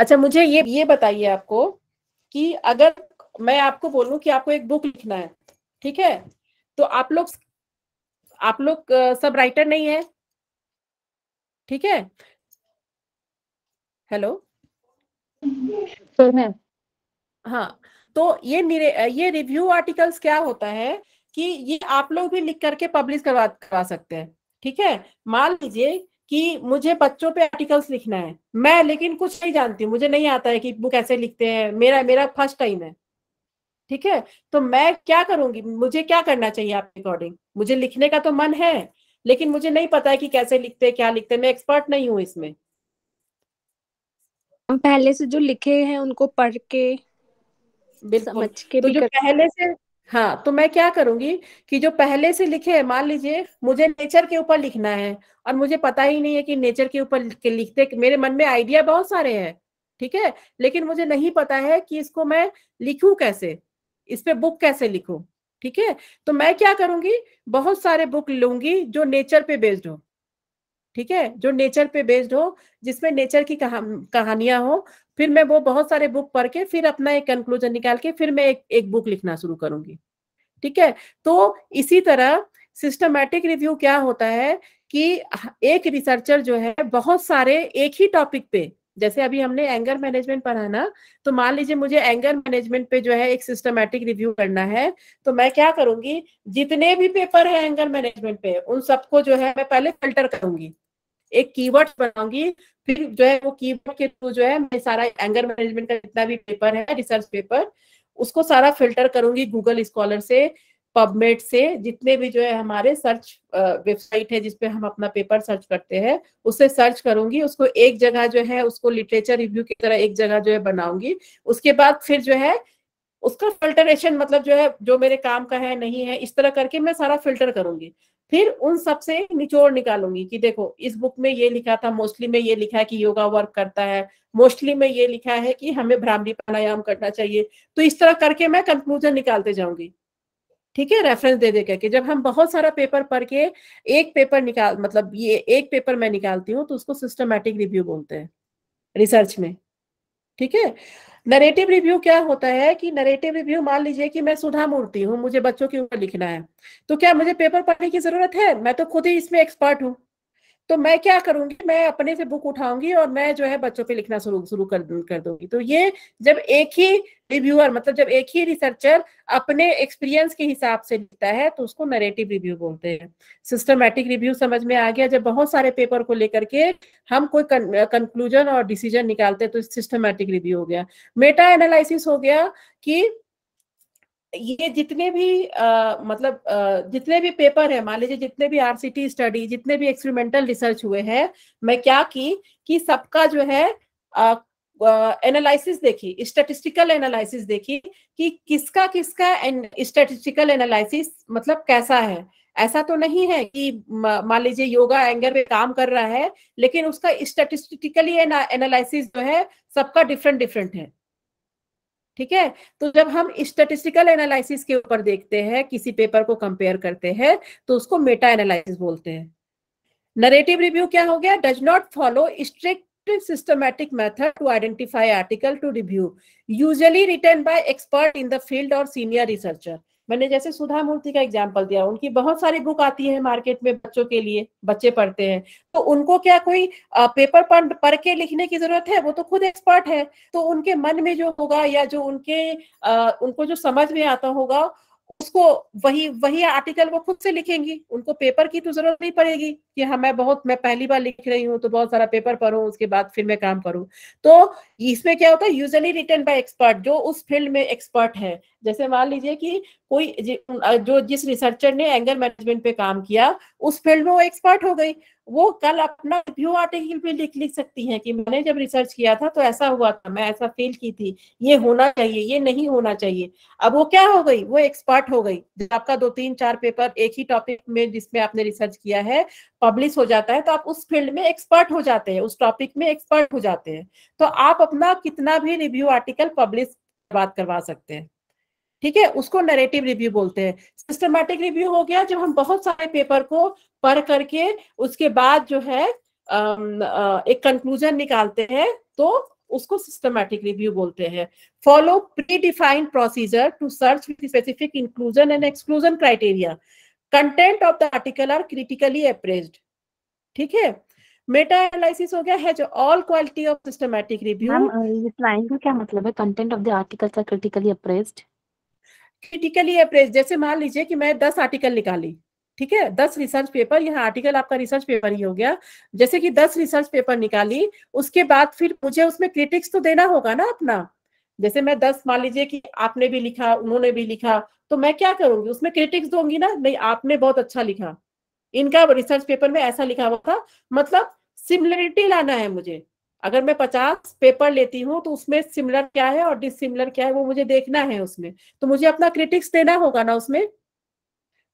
अच्छा मुझे ये ये बताइए आपको कि अगर मैं आपको बोलूं कि आपको एक बुक लिखना है ठीक है तो आप लोग आप लोग सब राइटर नहीं है ठीक है हेलो तो मैम हाँ तो ये ये रिव्यू आर्टिकल्स क्या होता है कि ये आप लोग भी लिख करके पब्लिश करवा करवा सकते हैं ठीक है मान लीजिए कि मुझे बच्चों पे आर्टिकल्स लिखना है मैं लेकिन कुछ नहीं जानती हूँ मुझे नहीं आता है कि वो कैसे लिखते हैं मेरा मेरा फर्स्ट टाइम है ठीक है तो मैं क्या करूंगी मुझे क्या करना चाहिए आपके अकॉर्डिंग मुझे लिखने का तो मन है लेकिन मुझे नहीं पता है कि कैसे लिखते हैं क्या लिखते हैं मैं एक्सपर्ट नहीं हूँ इसमें हम पहले से जो लिखे हैं उनको पढ़ के बिल्कुल समझ के तो जो पहले से हाँ तो मैं क्या करूंगी कि जो पहले से लिखे है मान लीजिए मुझे नेचर के ऊपर लिखना है और मुझे पता ही नहीं है कि नेचर के ऊपर लिखते मेरे मन में आइडिया बहुत सारे हैं ठीक है लेकिन मुझे नहीं पता है कि इसको मैं लिखूं कैसे इस पे बुक कैसे लिखूं ठीक है तो मैं क्या करूंगी बहुत सारे बुक लूंगी जो नेचर पे बेस्ड हो ठीक है जो नेचर पे बेस्ड हो जिसमें नेचर की कहा, कहानियां हो फिर मैं वो बहुत सारे बुक पढ़ के फिर अपना एक कंक्लूजन निकाल के फिर मैं एक एक बुक लिखना शुरू करूंगी ठीक है तो इसी तरह सिस्टमैटिक रिव्यू क्या होता है कि एक रिसर्चर जो है बहुत सारे एक ही टॉपिक पे जैसे अभी हमने एंगर मैनेजमेंट पढ़ा ना तो मान लीजिए मुझे एंगर मैनेजमेंट पे जो है एक सिस्टमैटिक रिव्यू करना है तो मैं क्या करूंगी जितने भी पेपर है एंगर मैनेजमेंट पे उन सबको जो है मैं पहले फिल्टर करूंगी एक कीवर्ड बनाऊंगी फिर जो है वो कीवर्ड के थ्रू जो है मैं सारा एंगर मैनेजमेंट का जितना भी पेपर है रिसर्च पेपर उसको सारा फिल्टर करूंगी गूगल स्कॉलर से पबमेट से जितने भी जो है हमारे सर्च वेबसाइट है जिसपे हम अपना पेपर सर्च करते हैं उससे सर्च करूंगी उसको एक जगह जो है उसको लिटरेचर रिव्यू की तरह एक जगह जो है बनाऊंगी उसके बाद फिर जो है उसका फिल्टरेशन मतलब जो है जो मेरे काम का है नहीं है इस तरह करके मैं सारा फिल्टर करूंगी फिर उन सब से निचोड़ निकालूंगी कि देखो इस बुक में ये लिखा था मोस्टली में ये लिखा है कि योगा वर्क करता है मोस्टली में ये लिखा है कि हमें भ्रामरी प्राणायाम करना चाहिए तो इस तरह करके मैं कंक्लूजन निकालते जाऊंगी ठीक है रेफरेंस दे दे करके जब हम बहुत सारा पेपर पढ़ के एक पेपर निकाल मतलब ये एक पेपर मैं निकालती हूँ तो उसको सिस्टमेटिक रिव्यू बोलते हैं रिसर्च में ठीक है नरेटिव रिव्यू क्या होता है कि नरेटिव रिव्यू मान लीजिए कि मैं सुधा मूर्ति हूँ मुझे बच्चों के ऊपर लिखना है तो क्या मुझे पेपर पढ़ने की जरूरत है मैं तो खुद ही इसमें एक्सपर्ट हूँ तो मैं क्या करूंगी मैं अपने से बुक उठाऊंगी और मैं जो है बच्चों पे लिखना शुरू शुरू कर कर दूंगी तो ये जब एक ही रिव्यूअर मतलब जब एक ही रिसर्चर अपने एक्सपीरियंस के हिसाब से लिखता है तो उसको नरेटिव रिव्यू बोलते हैं सिस्टमेटिक रिव्यू समझ में आ गया जब बहुत सारे पेपर को लेकर के हम कोई कंक्लूजन और डिसीजन निकालते हैं तो सिस्टमेटिक रिव्यू हो गया मेटा एनालिसिस हो गया कि ये जितने भी आ, मतलब आ, जितने भी पेपर है मान लीजिए जितने भी आरसीटी स्टडी जितने भी एक्सपेरिमेंटल रिसर्च हुए हैं मैं क्या की कि सबका जो है एनालिसिस देखी स्टेटिस्टिकल एनालिसिस देखी कि किसका किसका स्टेटिस्टिकल एनालिसिस मतलब कैसा है ऐसा तो नहीं है कि मान लीजिए योगा एंगर पे काम कर रहा है लेकिन उसका स्टेटिस्टिकली एनालिसिस जो है सबका डिफरेंट डिफरेंट है ठीक है तो जब हम स्टेटिस्टिकल एनालिसिस के ऊपर देखते हैं किसी पेपर को कंपेयर करते हैं तो उसको मेटा एनालिसिस बोलते हैं नरेटिव रिव्यू क्या हो गया does not follow strict systematic method to identify article to review usually written by expert in the field और सीनियर रिसर्चर मैंने जैसे सुधा मूर्ति का एग्जाम्पल दिया उनकी बहुत सारी बुक आती है मार्केट में बच्चों के लिए बच्चे पढ़ते हैं तो उनको क्या कोई पेपर पर पढ़ के लिखने की जरूरत है वो तो खुद एक्सपर्ट है तो उनके मन में जो होगा या जो उनके आ, उनको जो समझ में आता होगा उसको वही वही आर्टिकल वो खुद से लिखेंगी उनको पेपर की तो जरूरत नहीं पड़ेगी कि हाँ मैं बहुत मैं पहली बार लिख रही हूँ तो बहुत सारा पेपर पढ़ू उसके बाद फिर मैं काम करूँ तो इसमें क्या होता है यूजली रिटर्न बाय एक्सपर्ट जो उस फील्ड में एक्सपर्ट है जैसे मान लीजिए कि कोई जो जिस रिसर्चर ने एंगर मैनेजमेंट पे काम किया उस फील्ड में वो एक्सपर्ट हो गई वो कल अपना रिव्यू आर्टिकल भी लिख लिख सकती हैं कि मैंने जब रिसर्च किया था तो ऐसा हुआ था मैं ऐसा फील की थी ये होना चाहिए ये नहीं होना चाहिए अब वो क्या हो गई वो एक्सपर्ट हो गई आपका दो तीन चार पेपर एक ही टॉपिक में जिसमें आपने रिसर्च किया है पब्लिश हो जाता है तो आप उस फील्ड में एक्सपर्ट हो जाते हैं उस टॉपिक में एक्सपर्ट हो जाते हैं तो आप अपना कितना भी रिव्यू आर्टिकल पब्लिश बात करवा सकते हैं ठीक है उसको नरेटिव रिव्यू बोलते हैं सिस्टमैटिक रिव्यू हो गया जब हम बहुत सारे पेपर को पढ़ करके उसके बाद जो है एक कंक्लूजन निकालते हैं तो उसको सिस्टमैटिक रिव्यू बोलते हैं follow pre defined procedure to search with specific inclusion and exclusion criteria content of the article are critically appraise ठीक है मेटा एनालिसिस हो गया है जो all quality of systematic review इस लाइन का क्या मतलब है content of the articles are critically appraised critically appraise जैसे मान लीजिए कि मैं दस आर्टिकल निकाली ठीक है दस रिसर्च पेपर यहाँ आर्टिकल आपका रिसर्च पेपर ही हो गया जैसे कि दस रिसर्च पेपर निकाली उसके बाद फिर मुझे उसमें क्रिटिक्स तो देना होगा ना अपना जैसे मैं दस मान लीजिए कि आपने भी लिखा उन्होंने भी लिखा तो मैं क्या करूंगी उसमें क्रिटिक्स दूंगी तो ना नहीं आपने बहुत अच्छा लिखा इनका रिसर्च पेपर में ऐसा लिखा हुआ था मतलब सिमिलरिटी लाना है मुझे अगर मैं पचास पेपर लेती हूँ तो उसमें सिमिलर क्या है और डिसिमिलर क्या है वो मुझे देखना है उसमें तो मुझे अपना क्रिटिक्स देना होगा ना उसमें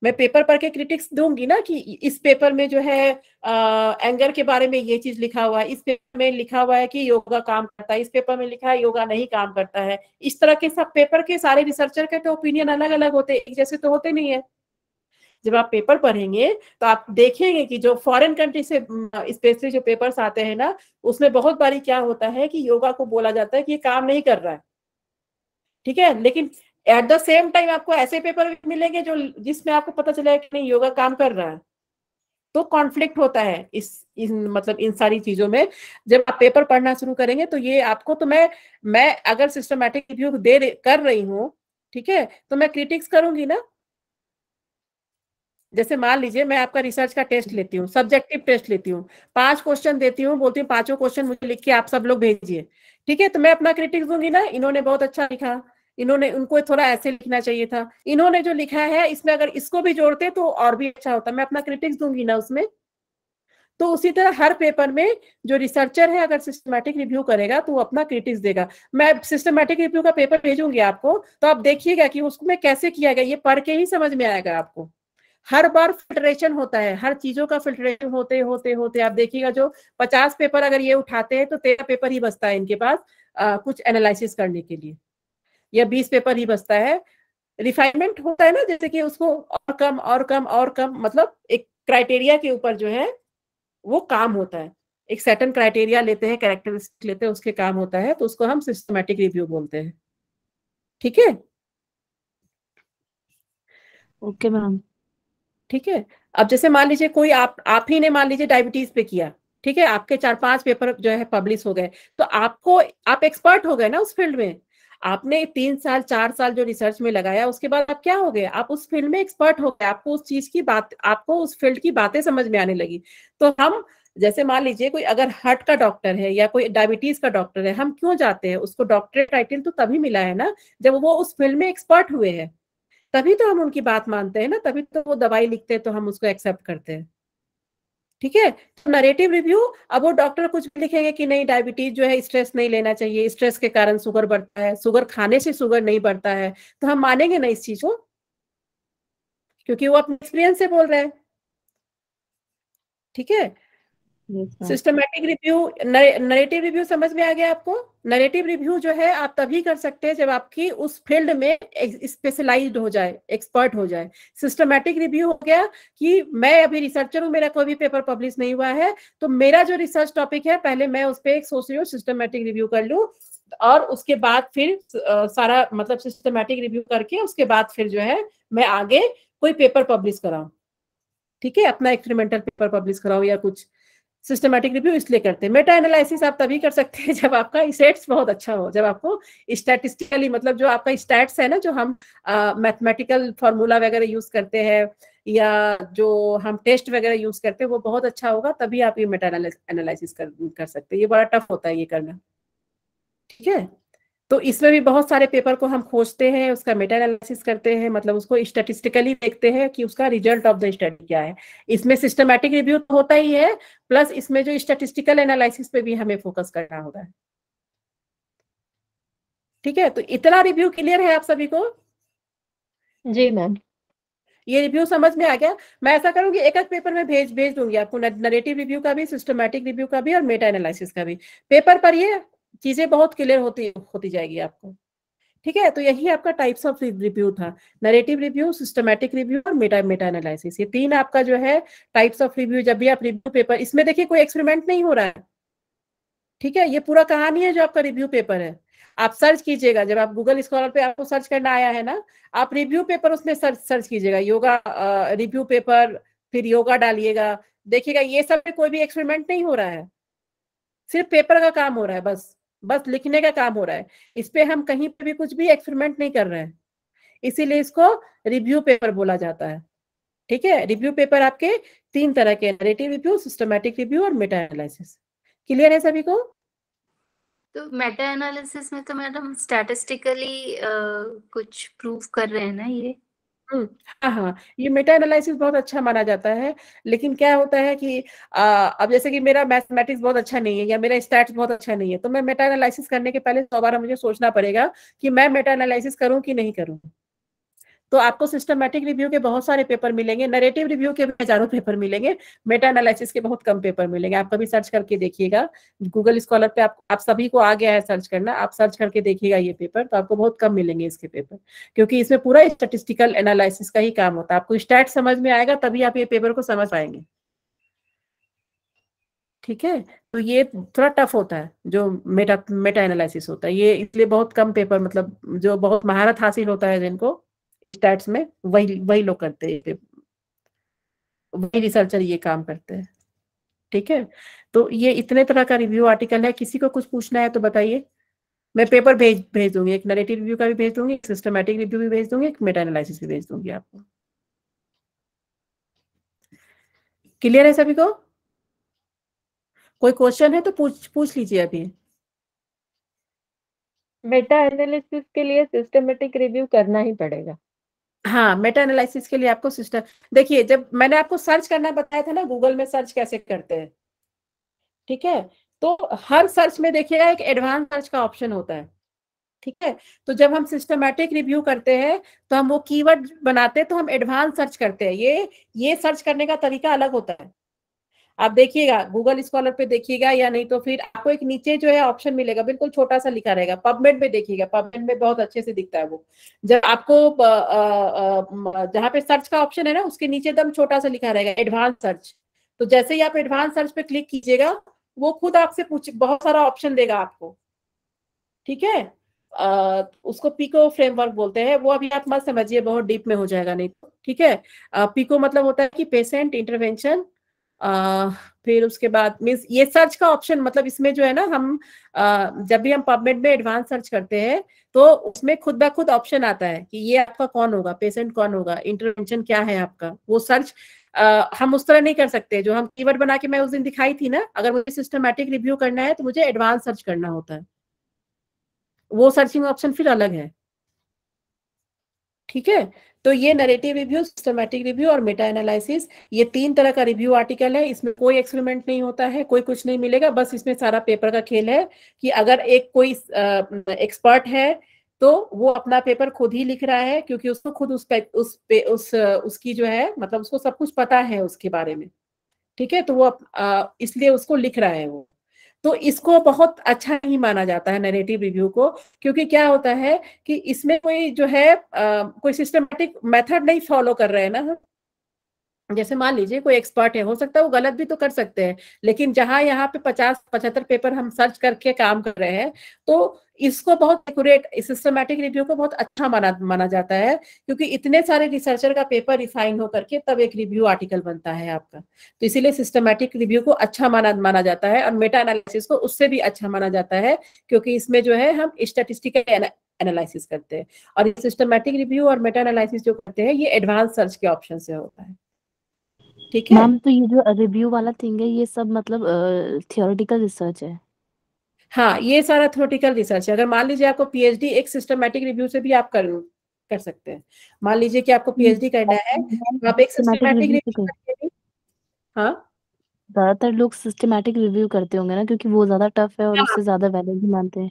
मैं पेपर पढ़ के क्रिटिक्स दूंगी ना कि इस पेपर में जो है आ, एंगर के बारे में ये चीज लिखा हुआ है इस पेपर में लिखा हुआ है कि योगा काम करता है इस पेपर में लिखा है योगा नहीं काम करता है इस तरह के सब पेपर के सारे रिसर्चर के तो ओपिनियन अलग अलग होते एक जैसे तो होते नहीं है जब आप पेपर पढ़ेंगे तो आप देखेंगे कि जो फॉरेन कंट्री से स्पेशली जो पेपर्स आते हैं ना उसमें बहुत बारी क्या होता है कि योगा को बोला जाता है कि ये काम नहीं कर रहा है ठीक है लेकिन एट द सेम टाइम आपको ऐसे पेपर भी मिलेंगे जो जिसमें आपको पता चलेगा कि नहीं योगा काम कर रहा है तो कॉन्फ्लिक्ट होता है इस इस मतलब इन सारी चीजों में जब आप पेपर पढ़ना शुरू करेंगे तो ये आपको तो मैं मैं अगर सिस्टमेटिक रिव्यू दे कर रही हूँ ठीक है तो मैं क्रिटिक्स करूंगी ना जैसे मान लीजिए मैं आपका रिसर्च का टेस्ट लेती हूँ सब्जेक्टिव टेस्ट लेती हूँ पांच क्वेश्चन देती हूँ बोलती हूँ पांचों क्वेश्चन मुझे लिख के आप सब लोग भेजिए ठीक है तो मैं अपना क्रिटिक्स दूंगी ना इन्होंने बहुत अच्छा लिखा इन्होंने उनको थोड़ा ऐसे लिखना चाहिए था इन्होंने जो लिखा है इसमें अगर इसको भी जोड़ते तो और भी अच्छा होता मैं अपना क्रिटिक्स दूंगी ना उसमें तो उसी तरह हर पेपर में जो रिसर्चर है अगर सिस्टमैटिक रिव्यू करेगा तो वो अपना क्रिटिक्स देगा मैं सिस्टमैटिक रिव्यू का पेपर भेजूंगी आपको तो आप देखिएगा कि उसमें कैसे किया गया ये पढ़ के ही समझ में आएगा आपको हर बार फिल्ट्रेशन होता है हर चीजों का फिल्ट्रेशन होते होते होते आप देखिएगा जो पचास पेपर अगर ये उठाते हैं तो तेरह पेपर ही बचता है इनके पास आ, कुछ एनालिसिस करने के लिए या बीस पेपर ही बचता है रिफाइनमेंट होता है ना जैसे कि उसको और कम और कम और कम मतलब एक क्राइटेरिया के ऊपर जो है वो काम होता है एक सेटन क्राइटेरिया लेते हैं कैरेक्टरिस्टिक लेते हैं उसके काम होता है तो उसको हम सिस्टमेटिक रिव्यू बोलते हैं ठीक है ओके मैम ठीक है अब जैसे मान लीजिए कोई आप आप ही ने मान लीजिए डायबिटीज पे किया ठीक है आपके चार पांच पेपर जो है पब्लिश हो गए तो आपको आप एक्सपर्ट हो गए ना उस फील्ड में आपने तीन साल चार साल जो रिसर्च में लगाया उसके बाद आप क्या हो गए आप उस फील्ड में एक्सपर्ट हो गए आपको उस चीज की बात आपको उस फील्ड की बातें समझ में आने लगी तो हम जैसे मान लीजिए कोई अगर हार्ट का डॉक्टर है या कोई डायबिटीज का डॉक्टर है हम क्यों जाते हैं उसको डॉक्टरेट टाइटल तो तभी मिला है ना जब वो उस फील्ड में एक्सपर्ट हुए हैं तभी तो हम उनकी बात मानते हैं ना तभी तो वो दवाई लिखते हैं तो हम उसको एक्सेप्ट करते हैं ठीक है तो नरेटिव रिव्यू अब वो डॉक्टर कुछ भी लिखेंगे कि नहीं डायबिटीज जो है स्ट्रेस नहीं लेना चाहिए स्ट्रेस के कारण शुगर बढ़ता है शुगर खाने से शुगर नहीं बढ़ता है तो हम मानेंगे ना इस चीज को क्योंकि वो अपने एक्सपीरियंस से बोल रहे हैं ठीक है सिस्टमेटिक रिव्यू नरेटिव रिव्यू समझ में आ गया आपको नरेटिव रिव्यू जो है आप तभी कर सकते हैं जब आपकी उस फील्ड में स्पेशलाइज्ड हो जाए एक्सपर्ट हो जाए सिस्टमेटिक रिव्यू हो गया कि मैं अभी रिसर्चर हूँ मेरा कोई भी पेपर पब्लिश नहीं हुआ है तो मेरा जो रिसर्च टॉपिक है पहले मैं उस पर एक सोच रही हूँ सिस्टमेटिक रिव्यू कर लू और उसके बाद फिर सारा मतलब सिस्टमेटिक रिव्यू करके उसके बाद फिर जो है मैं आगे कोई पेपर पब्लिश कराऊ ठीक है अपना एक्सपेरिमेंटल पेपर पब्लिश कराऊँ या कुछ सिस्टमेटिक रिव्यू इसलिए करते हैं मेटा एनालिसिस आप तभी कर सकते हैं जब आपका सेट्स बहुत अच्छा हो जब आपको स्टैटिस्टिकली मतलब जो आपका स्टैट्स है ना जो हम मैथमेटिकल फॉर्मूला वगैरह यूज करते हैं या जो हम टेस्ट वगैरह यूज करते हैं वो बहुत अच्छा होगा तभी आप ये मेटा एनालिसिस कर, कर सकते हैं ये बड़ा टफ होता है ये करना ठीक है तो इसमें भी बहुत सारे पेपर को हम खोजते हैं उसका मेटा एनालिसिस करते हैं मतलब उसको स्टेटिस्टिकली देखते हैं कि उसका रिजल्ट ऑफ द स्टडी क्या है इसमें सिस्टमैटिक रिव्यू तो होता ही है प्लस इसमें जो स्टेटिस्टिकल एनालिसिस पे भी हमें फोकस करना होगा ठीक है तो इतना रिव्यू क्लियर है आप सभी को जी मैम ये रिव्यू समझ में आ गया मैं ऐसा करूंगी एक एक पेपर में भेज भेज दूंगी आपको नरेटिव रिव्यू का भी सिस्टमैटिक रिव्यू का भी और मेटा एनालिसिस का भी पेपर पर ये चीजें बहुत क्लियर होती होती जाएगी आपको ठीक है तो यही आपका टाइप्स ऑफ रिव्यू था नरेटिव रिव्यू सिस्टमैटिक रिव्यू और मेटा मेटा एनालिसिस ये तीन आपका जो है टाइप्स ऑफ रिव्यू जब भी आप रिव्यू पेपर इसमें देखिए कोई एक्सपेरिमेंट नहीं हो रहा है ठीक है ये पूरा कहानी है जो आपका रिव्यू पेपर है आप सर्च कीजिएगा जब आप गूगल स्कॉलर पे आपको सर्च करना आया है ना आप रिव्यू पेपर उसमें सर्च सर्च कीजिएगा योगा रिव्यू पेपर फिर योगा डालिएगा देखिएगा ये सब कोई भी एक्सपेरिमेंट नहीं हो रहा है सिर्फ पेपर का काम हो रहा है बस बस लिखने का काम हो रहा है इस पे हम कहीं पे भी कुछ भी एक्सपेरिमेंट नहीं कर रहे हैं इसीलिए इसको रिव्यू पेपर बोला जाता है ठीक है रिव्यू पेपर आपके तीन तरह के नरेटिव रिव्यू सिस्टमैटिक रिव्यू और मेटा एनालिसिस क्लियर है सभी को तो मेटा एनालिसिस में तो मैडम स्टैटिस्टिकली कुछ प्रूफ कर रहे हैं ना ये हम्म, हाँ, हाँ, ये मेटा एनालिसिस बहुत अच्छा माना जाता है, लेकिन क्या होता है कि आ, अब जैसे कि मेरा मैथमेटिक्स बहुत अच्छा नहीं है या मेरा स्टैट्स बहुत अच्छा नहीं है, तो मैं मेटा एनालिसिस करने के पहले सौ बार मुझे सोचना पड़ेगा कि मैं मेटा एनालिसिस करूँ कि नहीं करूं तो आपको सिस्टमैटिक रिव्यू के बहुत सारे पेपर मिलेंगे नरेटिव रिव्यू के हजारों पेपर मिलेंगे मेटा एनालिसिस के बहुत कम पेपर मिलेंगे आप कभी सर्च करके देखिएगा गूगल स्कॉलर पे आप आप सभी को आ गया है सर्च करना आप सर्च करके देखिएगा ये पेपर तो आपको बहुत कम मिलेंगे इसके पेपर क्योंकि इसमें पूरा स्टेटिस्टिकल एनालिसिस का ही काम होता है आपको स्टैट समझ में आएगा तभी आप ये पेपर को समझ पाएंगे ठीक है तो ये थोड़ा टफ होता है जो मेटा मेटा एनालिसिस होता है ये इसलिए बहुत कम पेपर मतलब जो बहुत महारत हासिल होता है जिनको स्टैट्स में वही वही लोग करते हैं वही रिसर्चर ये काम करते हैं ठीक है तो ये इतने तरह का रिव्यू आर्टिकल है किसी को कुछ पूछना है तो बताइए मैं पेपर भेज भेज दूंगी एक नरेटिव रिव्यू का भी भेज दूंगी एक सिस्टमेटिक रिव्यू भी भेज दूंगी एक मेटा एनालिसिस भी भेज दूंगी आपको क्लियर है सभी को कोई क्वेश्चन है तो पूछ पूछ लीजिए अभी मेटा एनालिसिस के लिए सिस्टमेटिक रिव्यू करना ही पड़ेगा हाँ मेटा एनालिसिस के लिए आपको सिस्टम देखिए जब मैंने आपको सर्च करना बताया था ना गूगल में सर्च कैसे करते हैं ठीक है तो हर सर्च में देखिएगा एक एडवांस सर्च का ऑप्शन होता है ठीक है तो जब हम सिस्टमेटिक रिव्यू करते हैं तो हम वो कीवर्ड बनाते हैं तो हम एडवांस सर्च करते हैं ये ये सर्च करने का तरीका अलग होता है आप देखिएगा गूगल स्कॉलर पे देखिएगा या नहीं तो फिर आपको एक नीचे जो है ऑप्शन मिलेगा बिल्कुल छोटा सा लिखा रहेगा पबमेट में देखिएगा पबमेट में बहुत अच्छे से दिखता है वो जब आपको जहाँ पे सर्च का ऑप्शन है ना उसके नीचे एकदम छोटा सा लिखा रहेगा एडवांस सर्च तो जैसे ही आप एडवांस सर्च पे क्लिक कीजिएगा वो खुद आपसे पूछ बहुत सारा ऑप्शन देगा आपको ठीक है आ, उसको पीको फ्रेमवर्क बोलते हैं वो अभी आप मत समझिए बहुत डीप में हो जाएगा नहीं तो। ठीक है आ, पीको मतलब होता है कि पेशेंट इंटरवेंशन फिर उसके बाद मीन्स ये सर्च का ऑप्शन मतलब इसमें जो है ना हम आ, जब भी हम पबमेट में एडवांस सर्च करते हैं तो उसमें खुद ब खुद ऑप्शन आता है कि ये आपका कौन होगा पेशेंट कौन होगा इंटरवेंशन क्या है आपका वो सर्च आ, हम उस तरह नहीं कर सकते जो हम कीवर्ड बना के मैं उस दिन दिखाई थी ना अगर मुझे सिस्टमेटिक रिव्यू करना है तो मुझे एडवांस सर्च करना होता है वो सर्चिंग ऑप्शन फिर अलग है ठीक है तो ये नरेटिव रिव्यू सिस्टमेटिक रिव्यू और मेटा एनालिसिस ये तीन तरह का रिव्यू आर्टिकल है इसमें कोई एक्सपेरिमेंट नहीं होता है कोई कुछ नहीं मिलेगा बस इसमें सारा पेपर का खेल है कि अगर एक कोई एक्सपर्ट है तो वो अपना पेपर खुद ही लिख रहा है क्योंकि उसको खुद उस पे, उस पे, उस उसकी जो है मतलब उसको सब कुछ पता है उसके बारे में ठीक है तो वो इसलिए उसको लिख रहा है वो तो इसको बहुत अच्छा ही माना जाता है नरेटिव रिव्यू को क्योंकि क्या होता है कि इसमें कोई जो है आ, कोई सिस्टमेटिक मेथड नहीं फॉलो कर रहे हैं ना जैसे मान लीजिए कोई एक्सपर्ट है हो सकता है वो गलत भी तो कर सकते हैं लेकिन जहां यहाँ पे पचास पचहत्तर पेपर हम सर्च करके काम कर रहे हैं तो इसको बहुत एक्यूरेट सिस्टमैटिक रिव्यू को बहुत अच्छा माना माना जाता है क्योंकि इतने सारे रिसर्चर का पेपर रिफाइन हो करके तब एक रिव्यू आर्टिकल बनता है आपका तो इसीलिए सिस्टमैटिक रिव्यू को अच्छा माना माना जाता है और मेटा एनालिसिस को उससे भी अच्छा माना जाता है क्योंकि इसमें जो है हम स्टेटिस्टिकल एनालिसिस करते हैं और सिस्टमैटिक रिव्यू और मेटा एनालिसिस जो करते हैं ये एडवांस सर्च के ऑप्शन से होता है ठीक है मैम तो ये जो रिव्यू वाला थिंग है ये सब मतलब थियोरिटिकल रिसर्च है हाँ ये सारा थ्योरेटिकल रिसर्च है अगर मान लीजिए आपको पीएचडी एक सिस्टमैटिक रिव्यू से भी आप कर कर सकते हैं मान लीजिए कि आपको पीएचडी हम्म। करना है आप एक सिस्टमैटिक हाँ ज्यादातर लोग सिस्टमैटिक रिव्यू करते होंगे ना क्योंकि वो ज्यादा टफ है और हाँ। उससे ज्यादा वैल्यू भी मानते हैं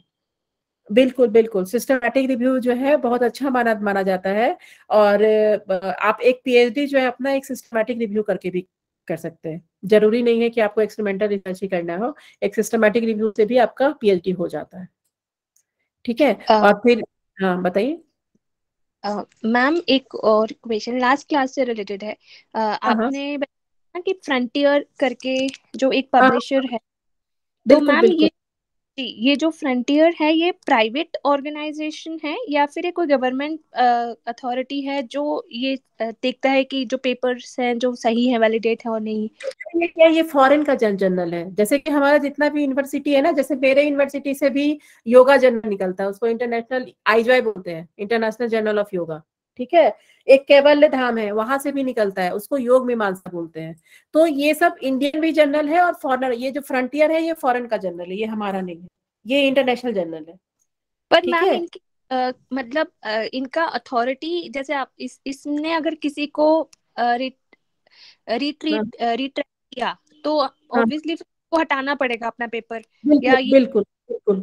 बिल्कुल बिल्कुल सिस्टमैटिक रिव्यू जो है बहुत अच्छा माना माना जाता है और आप एक पीएचडी जो है अपना एक सिस्टमैटिक रिव्यू करके भी कर सकते हैं जरूरी नहीं है कि आपको एक्सपेरिमेंटल रिसर्च ही करना हो एक सिस्टमेटिक रिव्यू से भी आपका पीएचडी हो जाता है ठीक है uh, और फिर हाँ बताइए मैम uh, एक और क्वेश्चन लास्ट क्लास से रिलेटेड है uh, uh-huh. आपने बताया कि फ्रंटियर करके जो एक पब्लिशर हाँ। uh-huh. है तो मैम ये जी ये जो फ्रंटियर है ये प्राइवेट ऑर्गेनाइजेशन है या फिर ये कोई गवर्नमेंट अथॉरिटी है जो ये देखता है कि जो पेपर्स हैं जो सही है वैलिडेट है और नहीं ये क्या ये फॉरेन का जन जर्नल है जैसे कि हमारा जितना भी यूनिवर्सिटी है ना जैसे मेरे यूनिवर्सिटी से भी योगा जर्नल निकलता है उसको इंटरनेशनल आईजॉय बोलते हैं इंटरनेशनल जर्नल ऑफ योगा ठीक है एक कैवल्य धाम है वहां से भी निकलता है उसको योग मीमांसा बोलते हैं तो ये सब इंडियन भी जनरल है और फॉरनर ये जो फ्रंटियर है ये फॉरन का जनरल है ये हमारा नहीं है ये इंटरनेशनल जनरल है पर मैम Uh, मतलब आ, इनका अथॉरिटी जैसे आप इस इसने अगर किसी को रिट्रीट रिट्रैक्ट हाँ। किया तो ऑब्वियसली हाँ। को हटाना पड़ेगा अपना पेपर बिल्कुल, या ये बिल्कुल बिल्कुल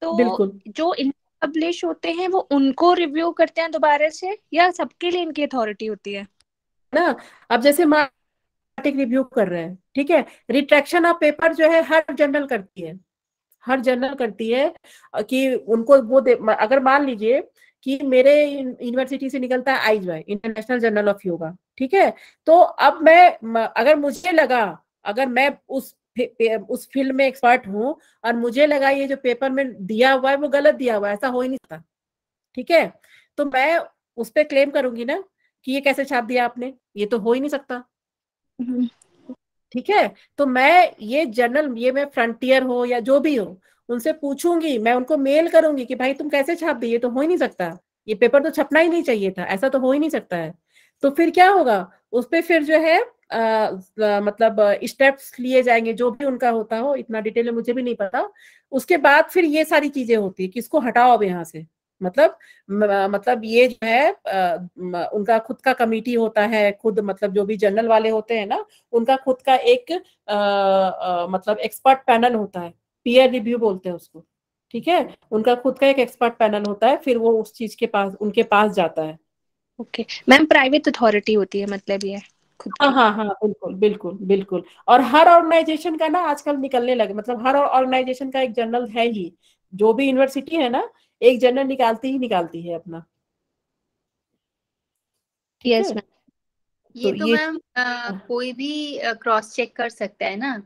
तो बिल्कुल. जो इन पब्लिश होते हैं वो उनको रिव्यू करते हैं दोबारा से या सबके लिए इनकी अथॉरिटी होती है ना अब जैसे मार्टिक रिव्यू कर रहे हैं ठीक है रिट्रैक्शन ऑफ पेपर जो है हर जर्नल करती है हर जर्नल करती है कि उनको वो अगर मान लीजिए कि मेरे यूनिवर्सिटी से निकलता है आई आईजवा इंटरनेशनल जर्नल ऑफ योगा ठीक है तो अब मैं अगर मुझे लगा अगर मैं उस उस फील्ड में एक्सपर्ट हूँ और मुझे लगा ये जो पेपर में दिया हुआ है वो गलत दिया हुआ है ऐसा हो ही नहीं सकता ठीक है तो मैं उस पर क्लेम करूंगी ना कि ये कैसे छाप दिया आपने ये तो हो ही नहीं सकता हम्म। ठीक है तो मैं ये जनरल ये मैं फ्रंटियर हो या जो भी हो उनसे पूछूंगी मैं उनको मेल करूंगी कि भाई तुम कैसे छाप दिए तो हो ही नहीं सकता ये पेपर तो छपना ही नहीं चाहिए था ऐसा तो हो ही नहीं सकता है तो फिर क्या होगा उस पर फिर जो है आ, मतलब स्टेप्स लिए जाएंगे जो भी उनका होता हो इतना डिटेल में मुझे भी नहीं पता उसके बाद फिर ये सारी चीजें होती है कि इसको हटाओ अब यहाँ से मतलब मतलब ये जो है आ, उनका खुद का कमेटी होता है खुद मतलब जो भी जनरल वाले होते हैं ना उनका खुद का एक आ, आ, मतलब एक्सपर्ट पैनल होता है पीयर रिव्यू बोलते हैं उसको ठीक है उनका खुद का एक एक्सपर्ट पैनल होता है फिर वो उस चीज के पास उनके पास जाता है ओके मैम प्राइवेट अथॉरिटी होती है मतलब ये खुद हाँ हाँ हाँ बिल्कुल बिल्कुल बिल्कुल और हर ऑर्गेनाइजेशन का ना आजकल निकलने लगे मतलब हर ऑर्गेनाइजेशन का एक जर्नल है ही जो भी यूनिवर्सिटी है ना एक जर्नल निकालती ही निकालती है अपना yes, ये तो, तो मैम हाँ। कोई भी क्रॉस चेक कर सकता है ना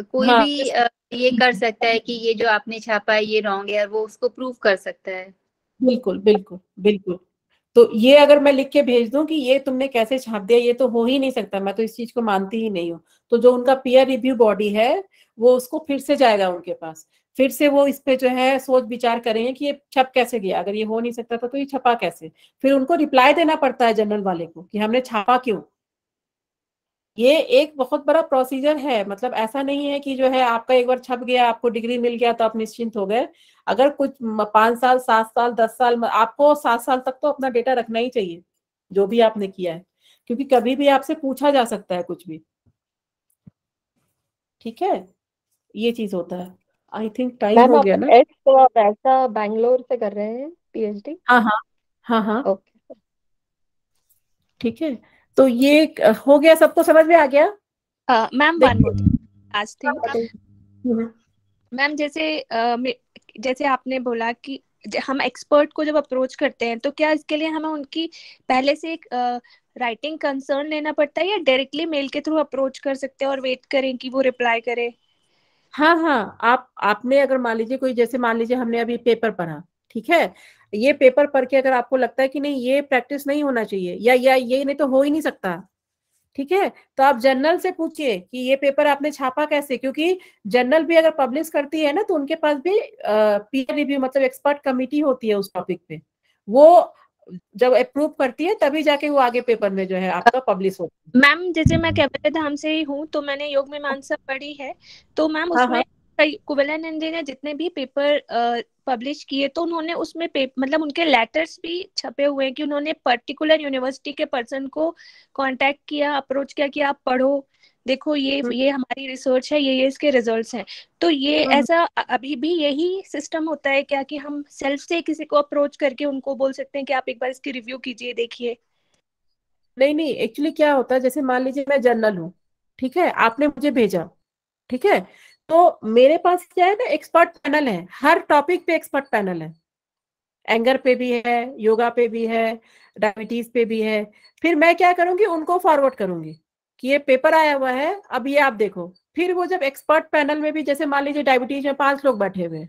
कोई हाँ, भी आ, ये कर सकता है कि ये जो आपने छापा है ये रॉन्ग है वो उसको प्रूव कर सकता है बिल्कुल बिल्कुल बिल्कुल तो ये अगर मैं लिख के भेज दूं कि ये तुमने कैसे छाप दिया ये तो हो ही नहीं सकता मैं तो इस चीज को मानती ही नहीं हूँ तो जो उनका पीयर रिव्यू बॉडी है वो उसको फिर से जाएगा उनके पास फिर से वो इस पे जो है सोच विचार करेंगे कि ये छप कैसे गया अगर ये हो नहीं सकता था तो ये छपा कैसे फिर उनको रिप्लाई देना पड़ता है जनरल वाले को कि हमने छापा क्यों ये एक बहुत बड़ा प्रोसीजर है मतलब ऐसा नहीं है कि जो है आपका एक बार छप गया आपको डिग्री मिल गया तो आप निश्चिंत हो गए अगर कुछ पांच साल सात साल दस साल आपको सात साल तक तो अपना डेटा रखना ही चाहिए जो भी आपने किया है क्योंकि कभी भी आपसे पूछा जा सकता है कुछ भी ठीक है ये चीज होता है आई थिंक टाइम हो गया ना ऐसा बैंगलोर से कर रहे हैं पीएचडी हाँ हाँ हाँ हाँ ओके ठीक है तो ये हो गया सबको समझ में आ गया मैम वन आज थी हाँ, हम्म। मैम जैसे जैसे आपने बोला कि हम एक्सपर्ट को जब अप्रोच करते हैं तो क्या इसके लिए हमें उनकी पहले से एक राइटिंग कंसर्न लेना पड़ता है या डायरेक्टली मेल के थ्रू अप्रोच कर सकते हैं और वेट करें कि वो रिप्लाई करे हाँ हाँ आप आपने अगर मान लीजिए कोई जैसे मान लीजिए हमने अभी पेपर पढ़ा ठीक है ये पेपर पढ़ के अगर आपको लगता है कि नहीं ये प्रैक्टिस नहीं होना चाहिए या या ये नहीं तो हो ही नहीं सकता ठीक है तो आप जर्नल से पूछिए कि ये पेपर आपने छापा कैसे क्योंकि जर्नल भी अगर पब्लिश करती है ना तो उनके पास भी पीयर रिव्यू मतलब एक्सपर्ट कमिटी होती है उस टॉपिक पे वो जब अप्रूव करती है तभी जाके वो आगे पेपर में जो है आपका पब्लिश होता है मैम जैसे मैं कैबल धाम से ही हूँ तो मैंने योग में मानसा पढ़ी है तो मैम हाँ, हाँ। उसमें कुवेलन इंडिया ने जितने भी पेपर पब्लिश किए तो उन्होंने उसमें मतलब उनके लेटर्स भी छपे हुए हैं कि उन्होंने पर्टिकुलर यूनिवर्सिटी के पर्सन को कांटेक्ट किया अप्रोच किया कि आप पढ़ो देखो ये हम्म। ये हमारी रिसर्च है ये ये इसके रिजल्ट्स हैं तो ये हम्म। ऐसा अभी भी यही सिस्टम होता है क्या कि हम सेल्फ से किसी को अप्रोच करके उनको बोल सकते हैं कि आप एक बार इसकी रिव्यू कीजिए देखिए नहीं नहीं एक्चुअली क्या होता है जैसे मान लीजिए मैं जर्नल हूँ ठीक है आपने मुझे भेजा ठीक है तो मेरे पास क्या है ना एक्सपर्ट पैनल है हर टॉपिक पे एक्सपर्ट पैनल है एंगर पे भी है योगा पे भी है डायबिटीज पे भी है फिर मैं क्या करूंगी उनको फॉरवर्ड करूंगी कि ये पेपर आया हुआ है अब ये आप देखो फिर वो जब एक्सपर्ट पैनल में भी जैसे मान लीजिए डायबिटीज में पांच लोग बैठे हुए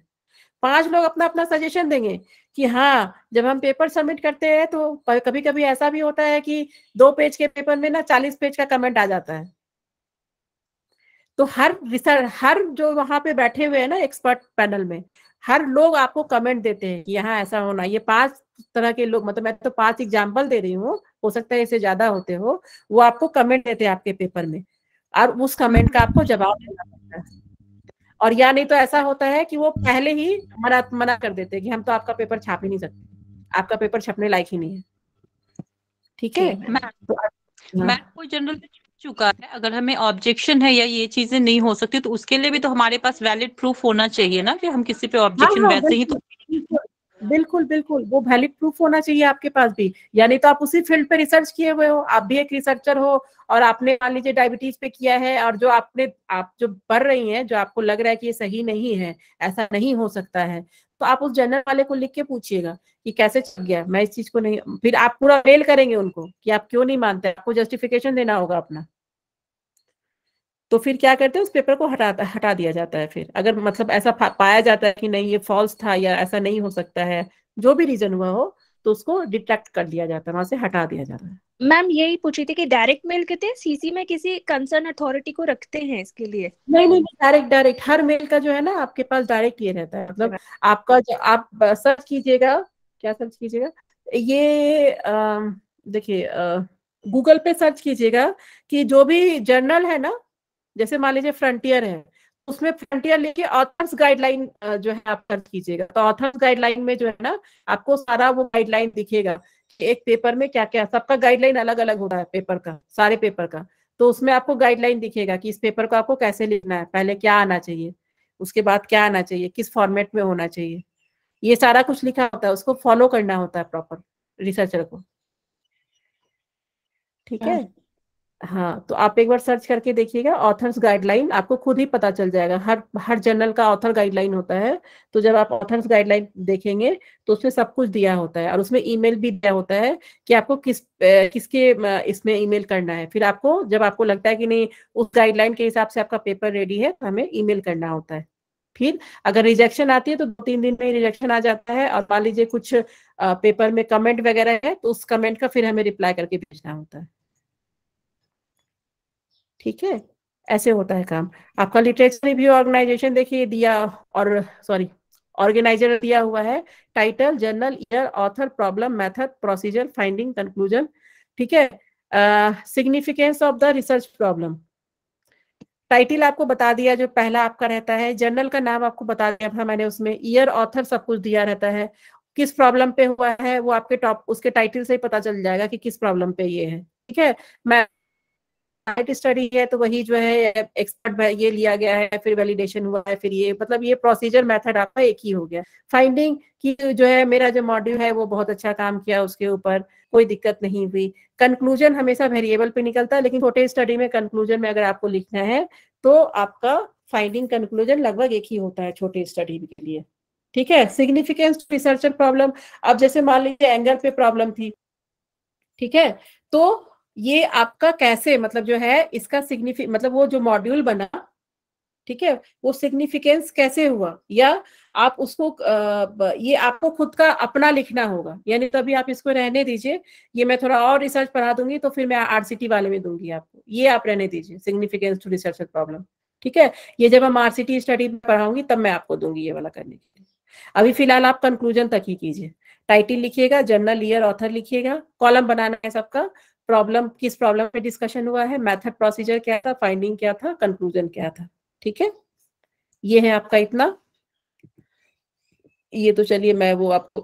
पांच लोग अपना अपना सजेशन देंगे कि हाँ जब हम पेपर सबमिट करते हैं तो कभी कभी ऐसा भी होता है कि दो पेज के पेपर में ना चालीस पेज का कमेंट आ जाता है तो हर रिसर्च हर जो वहां पे बैठे हुए हैं ना एक्सपर्ट पैनल में हर लोग आपको कमेंट देते हैं कि यहाँ ऐसा होना ये पांच तरह के लोग मतलब मैं तो पांच एग्जाम्पल दे रही हूँ हो सकता है इसे ज्यादा होते हो वो आपको कमेंट देते हैं आपके पेपर में और उस कमेंट का आपको जवाब देना पड़ता है और या नहीं तो ऐसा होता है कि वो पहले ही मना मना कर देते हैं कि हम तो आपका पेपर छाप ही नहीं सकते आपका पेपर छपने लायक ही नहीं है ठीक है मैं मैं तो हाँ। कोई जनरल चुका है अगर हमें ऑब्जेक्शन है या ये चीजें नहीं हो सकती तो उसके लिए भी तो हमारे पास वैलिड प्रूफ होना चाहिए ना कि हम किसी पे ऑब्जेक्शन हाँ, हाँ, वैसे ही तो बिल्कुल बिल्कुल वो वैलिड प्रूफ होना चाहिए आपके पास भी यानी तो आप उसी फील्ड पे रिसर्च किए हुए हो आप भी एक रिसर्चर हो और आपने मान लीजिए डायबिटीज पे किया है और जो आपने आप जो बढ़ रही हैं जो आपको लग रहा है कि ये सही नहीं है ऐसा नहीं हो सकता है तो आप उस जनरल वाले को लिख के पूछिएगा कि कैसे चल गया मैं इस चीज को नहीं फिर आप पूरा मेल करेंगे उनको कि आप क्यों नहीं मानते आपको जस्टिफिकेशन देना होगा अपना तो फिर क्या करते हैं उस पेपर को हटा हटा दिया जाता है फिर अगर मतलब ऐसा पाया जाता है कि नहीं ये फॉल्स था या ऐसा नहीं हो सकता है जो भी रीजन हुआ हो तो उसको डिटेक्ट कर दिया जाता है वहां से हटा दिया जाता है मैम यही पूछी थी कि डायरेक्ट मेल कहते हैं सीसी में किसी कंसर्न अथॉरिटी को रखते हैं इसके लिए नहीं नहीं डायरेक्ट डायरेक्ट हर मेल का जो है ना आपके पास डायरेक्ट ये रहता है मतलब आपका जो आप सर्च कीजिएगा क्या सर्च कीजिएगा ये देखिए गूगल पे सर्च कीजिएगा कि जो भी जर्नल है ना जैसे मान लीजिए फ्रंटियर है उसमें फ्रंटियर लेके ऑथर्स गाइडलाइन जो है आप सर्च कीजिएगा तो ऑथर्स गाइडलाइन में जो है ना आपको सारा वो गाइडलाइन दिखेगा एक पेपर में क्या क्या सबका गाइडलाइन अलग अलग होता है पेपर का सारे पेपर का तो उसमें आपको गाइडलाइन दिखेगा कि इस पेपर को आपको कैसे लिखना है पहले क्या आना चाहिए उसके बाद क्या आना चाहिए किस फॉर्मेट में होना चाहिए ये सारा कुछ लिखा होता है उसको फॉलो करना होता है प्रॉपर रिसर्चर को ठीक है हाँ। हाँ तो आप एक बार सर्च करके देखिएगा ऑथर्स गाइडलाइन आपको खुद ही पता चल जाएगा हर हर जर्नल का ऑथर गाइडलाइन होता है तो जब आप ऑथर्स गाइडलाइन देखेंगे तो उसमें सब कुछ दिया होता है और उसमें ईमेल भी दिया होता है कि आपको किस किसके इसमें ईमेल करना है फिर आपको जब आपको लगता है कि नहीं उस गाइडलाइन के हिसाब से आपका पेपर रेडी है तो हमें ई करना होता है फिर अगर रिजेक्शन आती है तो दो तीन दिन में रिजेक्शन आ जाता है और मान लीजिए कुछ पेपर में कमेंट वगैरह है तो उस कमेंट का फिर हमें रिप्लाई करके भेजना होता है ठीक है ऐसे होता है काम आपका लिटरेचर रिव्यू ऑर्गेनाइजेशन देखिए दिया और सॉरी ऑर्गेनाइजर दिया हुआ है title journal year author problem method procedure finding conclusion ठीक है significance of the research problem title आपको बता दिया जो पहला आपका रहता है जर्नल का नाम आपको बता दिया था मैंने उसमें ईयर ऑथर सब कुछ दिया रहता है किस प्रॉब्लम पे हुआ है वो आपके टॉप उसके टाइटल से ही पता चल जाएगा कि किस प्रॉब्लम पे ये है ठीक है मैं आईटी स्टडी है तो वही जो है एक्सपर्ट ये लिया गया है फिर वैलिडेशन हुआ है फिर ये मतलब ये प्रोसीजर मेथड आपका एक ही हो गया फाइंडिंग कि जो है मेरा जो मॉड्यूल है वो बहुत अच्छा काम किया उसके ऊपर कोई दिक्कत नहीं हुई कंक्लूजन हमेशा वेरिएबल पे निकलता है लेकिन छोटे स्टडी में कंक्लूजन में अगर आपको लिखना है तो आपका फाइंडिंग कंक्लूजन लगभग एक ही होता है छोटे स्टडी के लिए ठीक है सिग्निफिकेंस रिसर्चर प्रॉब्लम अब जैसे मान लीजिए एंगल पे प्रॉब्लम थी ठीक है तो ये आपका कैसे मतलब जो है इसका सिग्निफिक मतलब वो जो मॉड्यूल बना ठीक है वो सिग्निफिकेंस कैसे हुआ या आप उसको ये आपको खुद का अपना लिखना होगा यानी तो अभी आप इसको रहने दीजिए ये मैं थोड़ा और रिसर्च पढ़ा दूंगी तो फिर मैं आरसीटी वाले में दूंगी आपको ये आप रहने दीजिए सिग्निफिकेंस टू रिसर्च प्रॉब्लम ठीक है ये जब हम आरसीटी स्टडी पढ़ाऊंगी तब मैं आपको दूंगी ये वाला करने के लिए अभी फिलहाल आप कंक्लूजन तक ही कीजिए टाइटल लिखिएगा जर्नल ईयर ऑथर लिखिएगा कॉलम बनाना है सबका प्रॉब्लम किस प्रॉब्लम पे डिस्कशन हुआ है मेथड प्रोसीजर क्या था फाइंडिंग क्या था कंक्लूजन क्या था ठीक है ये है आपका इतना ये तो चलिए मैं वो आपको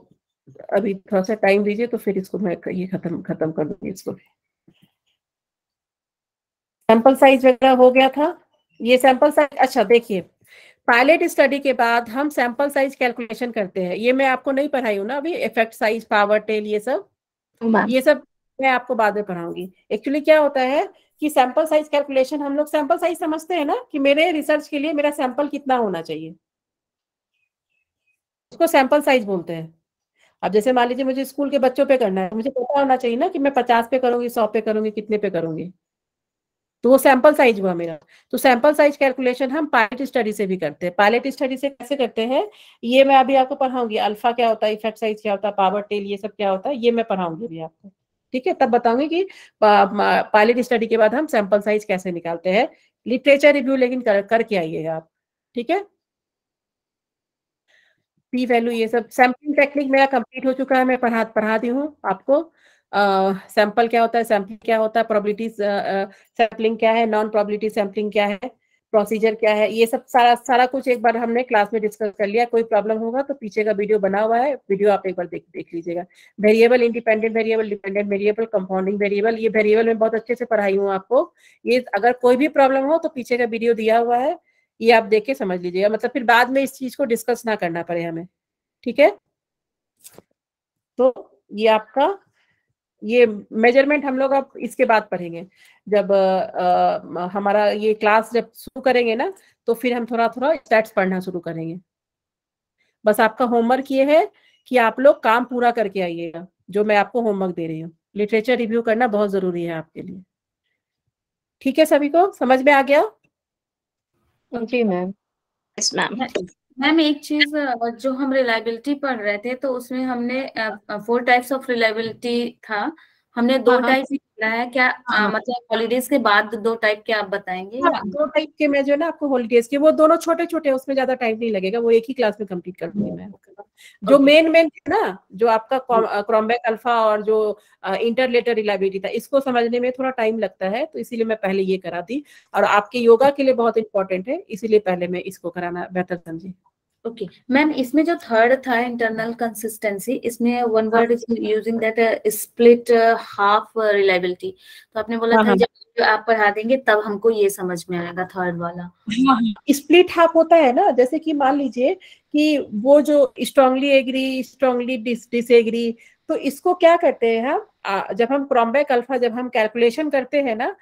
अभी थोड़ा सा टाइम दीजिए तो फिर इसको मैं ये खत्म खत्म कर दूंगी इसको सैंपल साइज वगैरह हो गया था ये सैंपल साइज अच्छा देखिए पायलट स्टडी के बाद हम सैंपल साइज कैलकुलेशन करते हैं ये मैं आपको नहीं पढ़ाई हूँ ना अभी इफेक्ट साइज पावर टेल ये सब हाँ। ये सब मैं आपको बाद में पढ़ाऊंगी एक्चुअली क्या होता है कि सैंपल साइज कैलकुलेशन हम लोग सैंपल साइज समझते हैं ना कि मेरे रिसर्च के लिए मेरा सैंपल कितना होना चाहिए उसको सैंपल साइज बोलते हैं अब जैसे मान लीजिए मुझे स्कूल के बच्चों पे करना है मुझे पता होना चाहिए ना कि मैं पचास पे करूंगी सौ पे करूंगी कितने पे करूंगी तो वो सैंपल साइज हुआ मेरा तो सैंपल साइज कैलकुलेशन हम पायलट स्टडी से भी करते हैं पायलट स्टडी से कैसे करते हैं ये मैं अभी आपको पढ़ाऊंगी अल्फा क्या होता है इफेक्ट साइज क्या होता है पावर टेल ये सब क्या होता है ये मैं पढ़ाऊंगी अभी आपको ठीक है तब बताऊंगी कि पायलट स्टडी के बाद हम सैंपल साइज कैसे निकालते हैं लिटरेचर रिव्यू लेकिन कर, करके आइएगा आप ठीक है पी वैल्यू ये सब सैंपलिंग टेक्निक मेरा कंप्लीट हो चुका है मैं पढ़ा पढ़ाती हूँ आपको सैंपल uh, क्या होता है सैंपलिंग क्या होता है प्रोबेबिलिटी सैंपलिंग uh, uh, क्या है नॉन प्रोबेबिलिटी सैंपलिंग क्या है प्रोसीजर क्या है ये सब सारा सारा कुछ एक बार हमने क्लास में डिस्कस कर लिया कोई प्रॉब्लम होगा तो पीछे का वीडियो बना हुआ है वीडियो आप एक बार देख देख लीजिएगा variable independent variable dependent variable compounding variable ये वेरिएबल में बहुत अच्छे से पढ़ाई हूँ आपको ये अगर कोई भी प्रॉब्लम हो तो पीछे का वीडियो दिया हुआ है ये आप देख के समझ लीजिएगा मतलब फिर बाद में इस चीज को डिस्कस ना करना पड़े हमें ठीक है तो ये आपका ये मेजरमेंट हम लोग अब इसके बाद पढ़ेंगे जब आ, हमारा ये क्लास जब शुरू करेंगे ना तो फिर हम थोड़ा थोड़ा स्टैट्स पढ़ना शुरू करेंगे बस आपका होमवर्क ये है कि आप लोग काम पूरा करके आइएगा जो मैं आपको होमवर्क दे रही हूँ लिटरेचर रिव्यू करना बहुत जरूरी है आपके लिए ठीक है सभी को समझ में आ गया जी मैम मैम मैम एक चीज जो हम रिलायबिलिटी पढ़ रहे थे तो उसमें हमने फोर टाइप्स ऑफ रिलायबिलिटी था हमने दो टाइप हाँ, हाँ। लेना है क्या हाँ। आ, मतलब हॉलीडेज के बाद दो टाइप के आप बताएंगे आ, हाँ, दो टाइप के मैं जो ना आपको हॉलीडेज के वो दोनों छोटे छोटे उसमें ज्यादा टाइम नहीं लगेगा वो एक ही क्लास में कम्प्लीट कर दूंगी मैं जो मेन मेन है ना जो आपका क्रॉमबैक hmm. अल्फा uh, और जो इंटरलेटर uh, रिलायबिलिटी था इसको समझने में थोड़ा टाइम लगता है तो इसीलिए मैं पहले ये करा दी और आपके योगा के लिए बहुत इंपॉर्टेंट है इसीलिए पहले मैं इसको कराना बेहतर समझी ओके मैम इसमें जो थर्ड था इंटरनल कंसिस्टेंसी इसमें one word using that split half reliability तो आपने बोला हाँ, था हाँ। जब जो आप पढ़ा देंगे तब हमको ये समझ में आएगा थर्ड वाला स्प्लिट हाँ, हाफ होता है ना जैसे कि मान लीजिए कि वो जो स्ट्रांगली एग्री स्ट्रांगली डिसएग्री तो इसको क्या करते हैं हम जब हम क्रॉमबैक अल्फा जब हम कैलकुलेशन करते हैं ना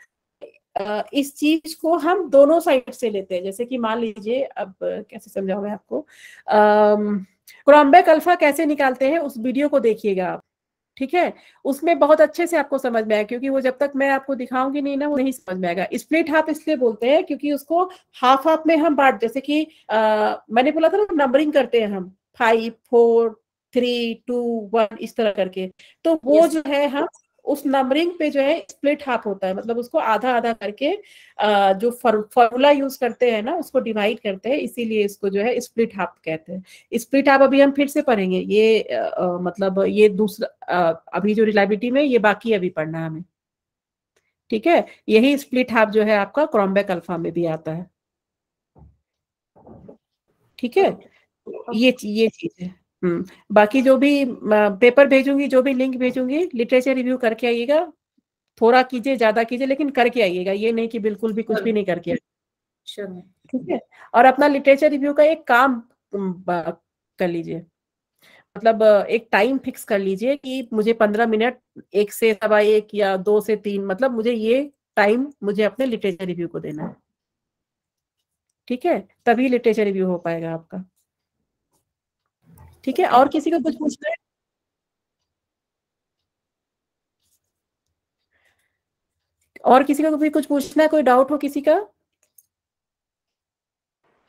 इस चीज को हम दोनों साइड से लेते हैं जैसे कि मान लीजिए अब कैसे समझाऊं मैं आपको क्रॉम्बैक अल्फा कैसे निकालते हैं उस वीडियो को देखिएगा आप ठीक है उसमें बहुत अच्छे से आपको समझ में आएगा क्योंकि वो जब तक मैं आपको दिखाऊंगी नहीं ना वो नहीं समझ में आएगा स्प्लिट हाफ इसलिए बोलते हैं क्योंकि उसको हाफ हाफ में हम बांट जैसे कि आ, मैंने बोला था ना नंबरिंग करते हैं हम five four three two one इस तरह करके तो वो जो है हम उस नंबरिंग पे जो है स्प्लिट हाफ होता है मतलब उसको आधा आधा करके जो फॉर्मूला यूज करते हैं ना उसको डिवाइड करते हैं इसीलिए इसको जो है स्प्लिट हाफ कहते हैं स्प्लिट हाफ अभी हम फिर से पढ़ेंगे ये आ, मतलब ये दूसरा आ, अभी जो रिलायबिलिटी में ये बाकी अभी पढ़ना हमें ठीक है यही स्प्लिट हाफ जो है आपका क्रॉम्बेक अल्फा में भी आता है ठीक है तो ये ये चीज है हम्म, बाकी जो भी पेपर भेजूंगी जो भी लिंक भेजूंगी लिटरेचर रिव्यू करके आइएगा थोड़ा कीजिए ज्यादा कीजिए लेकिन करके आइएगा ये नहीं कि बिल्कुल भी कुछ भी नहीं करके आइए ठीक है और अपना लिटरेचर रिव्यू का एक काम कर लीजिए मतलब एक टाइम फिक्स कर लीजिए कि मुझे पंद्रह मिनट एक से सवा एक या दो से तीन मतलब मुझे ये टाइम मुझे अपने लिटरेचर रिव्यू को देना है ठीक है तभी लिटरेचर रिव्यू हो पाएगा आपका ठीक है और किसी को कुछ पूछना है और किसी को भी कुछ पूछना है कोई डाउट हो किसी का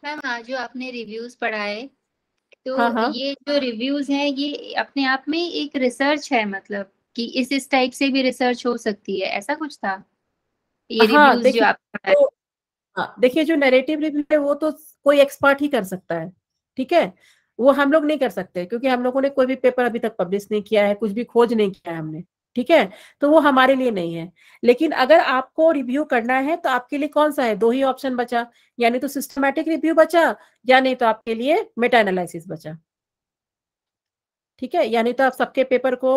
मैम आज जो आपने रिव्यूज पढ़ाए तो हाँ हाँ। ये जो रिव्यूज हैं ये अपने आप में एक रिसर्च है मतलब कि इस इस टाइप से भी रिसर्च हो सकती है ऐसा कुछ था ये हाँ, रिव्यूज जो आप तो, हाँ, देखिए जो नैरेटिव रिव्यू है वो तो कोई एक्सपर्ट ही कर सकता है ठीक है वो हम लोग नहीं कर सकते क्योंकि हम लोगों ने कोई भी पेपर अभी तक पब्लिश नहीं किया है कुछ भी खोज नहीं किया है हमने ठीक है तो वो हमारे लिए नहीं है लेकिन अगर आपको रिव्यू करना है तो आपके लिए कौन सा है दो ही ऑप्शन बचा यानी तो सिस्टमैटिक रिव्यू बचा या नहीं तो आपके लिए मेटा एनालिसिस बचा ठीक है यानी तो आप सबके पेपर को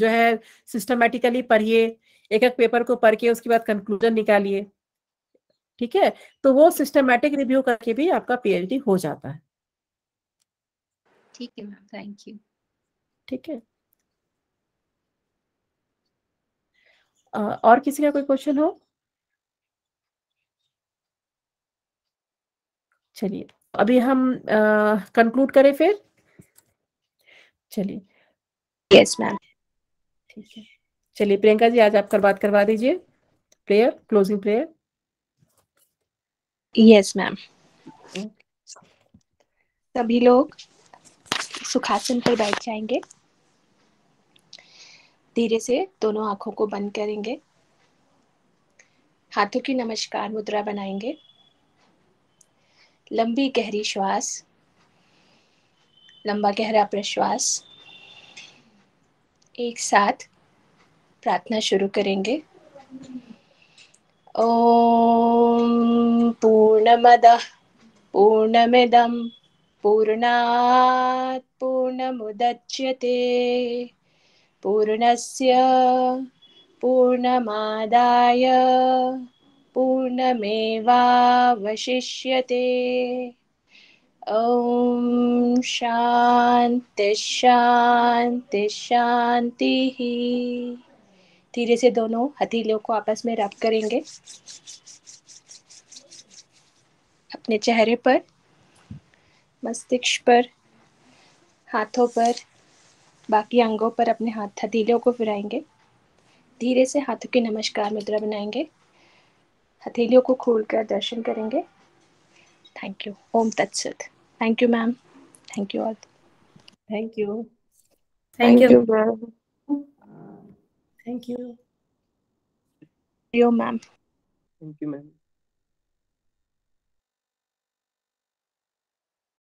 जो है सिस्टमेटिकली पढ़िए एक एक पेपर को पढ़ के उसके बाद कंक्लूजन निकालिए ठीक है तो वो सिस्टमेटिक रिव्यू करके भी आपका पीएचडी हो जाता है ठीक है मैम थैंक यू ठीक है और किसी का कोई क्वेश्चन हो चलिए अभी हम कंक्लूड करें फिर चलिए यस मैम ठीक है चलिए प्रियंका जी आज आपका बात करवा दीजिए prayer closing prayer yes ma'am सभी लोग सुखासन पर बैठ जाएंगे धीरे से दोनों आंखों को बंद करेंगे हाथों की नमस्कार मुद्रा बनाएंगे लंबी गहरी श्वास लंबा गहरा प्रश्वास एक साथ प्रार्थना शुरू करेंगे ॐ पूर्णमदः पूर्णमिदं पूर्णात् पूर्णमुदच्यते पूर्णस्य पूर्णमादाय पूर्णमेवावशिष्यते ॐ शांति शांति शांति ही धीरे से दोनों हथेलियों को आपस में रब करेंगे अपने चेहरे पर मस्तिष्क पर हाथों पर बाकी अंगों पर अपने हाथ हथेलियों को फिराएंगे धीरे से हाथों की नमस्कार मुद्रा बनाएंगे हथेलियों को खोलकर दर्शन करेंगे थैंक यू ओम तत्सत thank you ma'am thank you all thank you thank you thank you ma'am thank you ma'am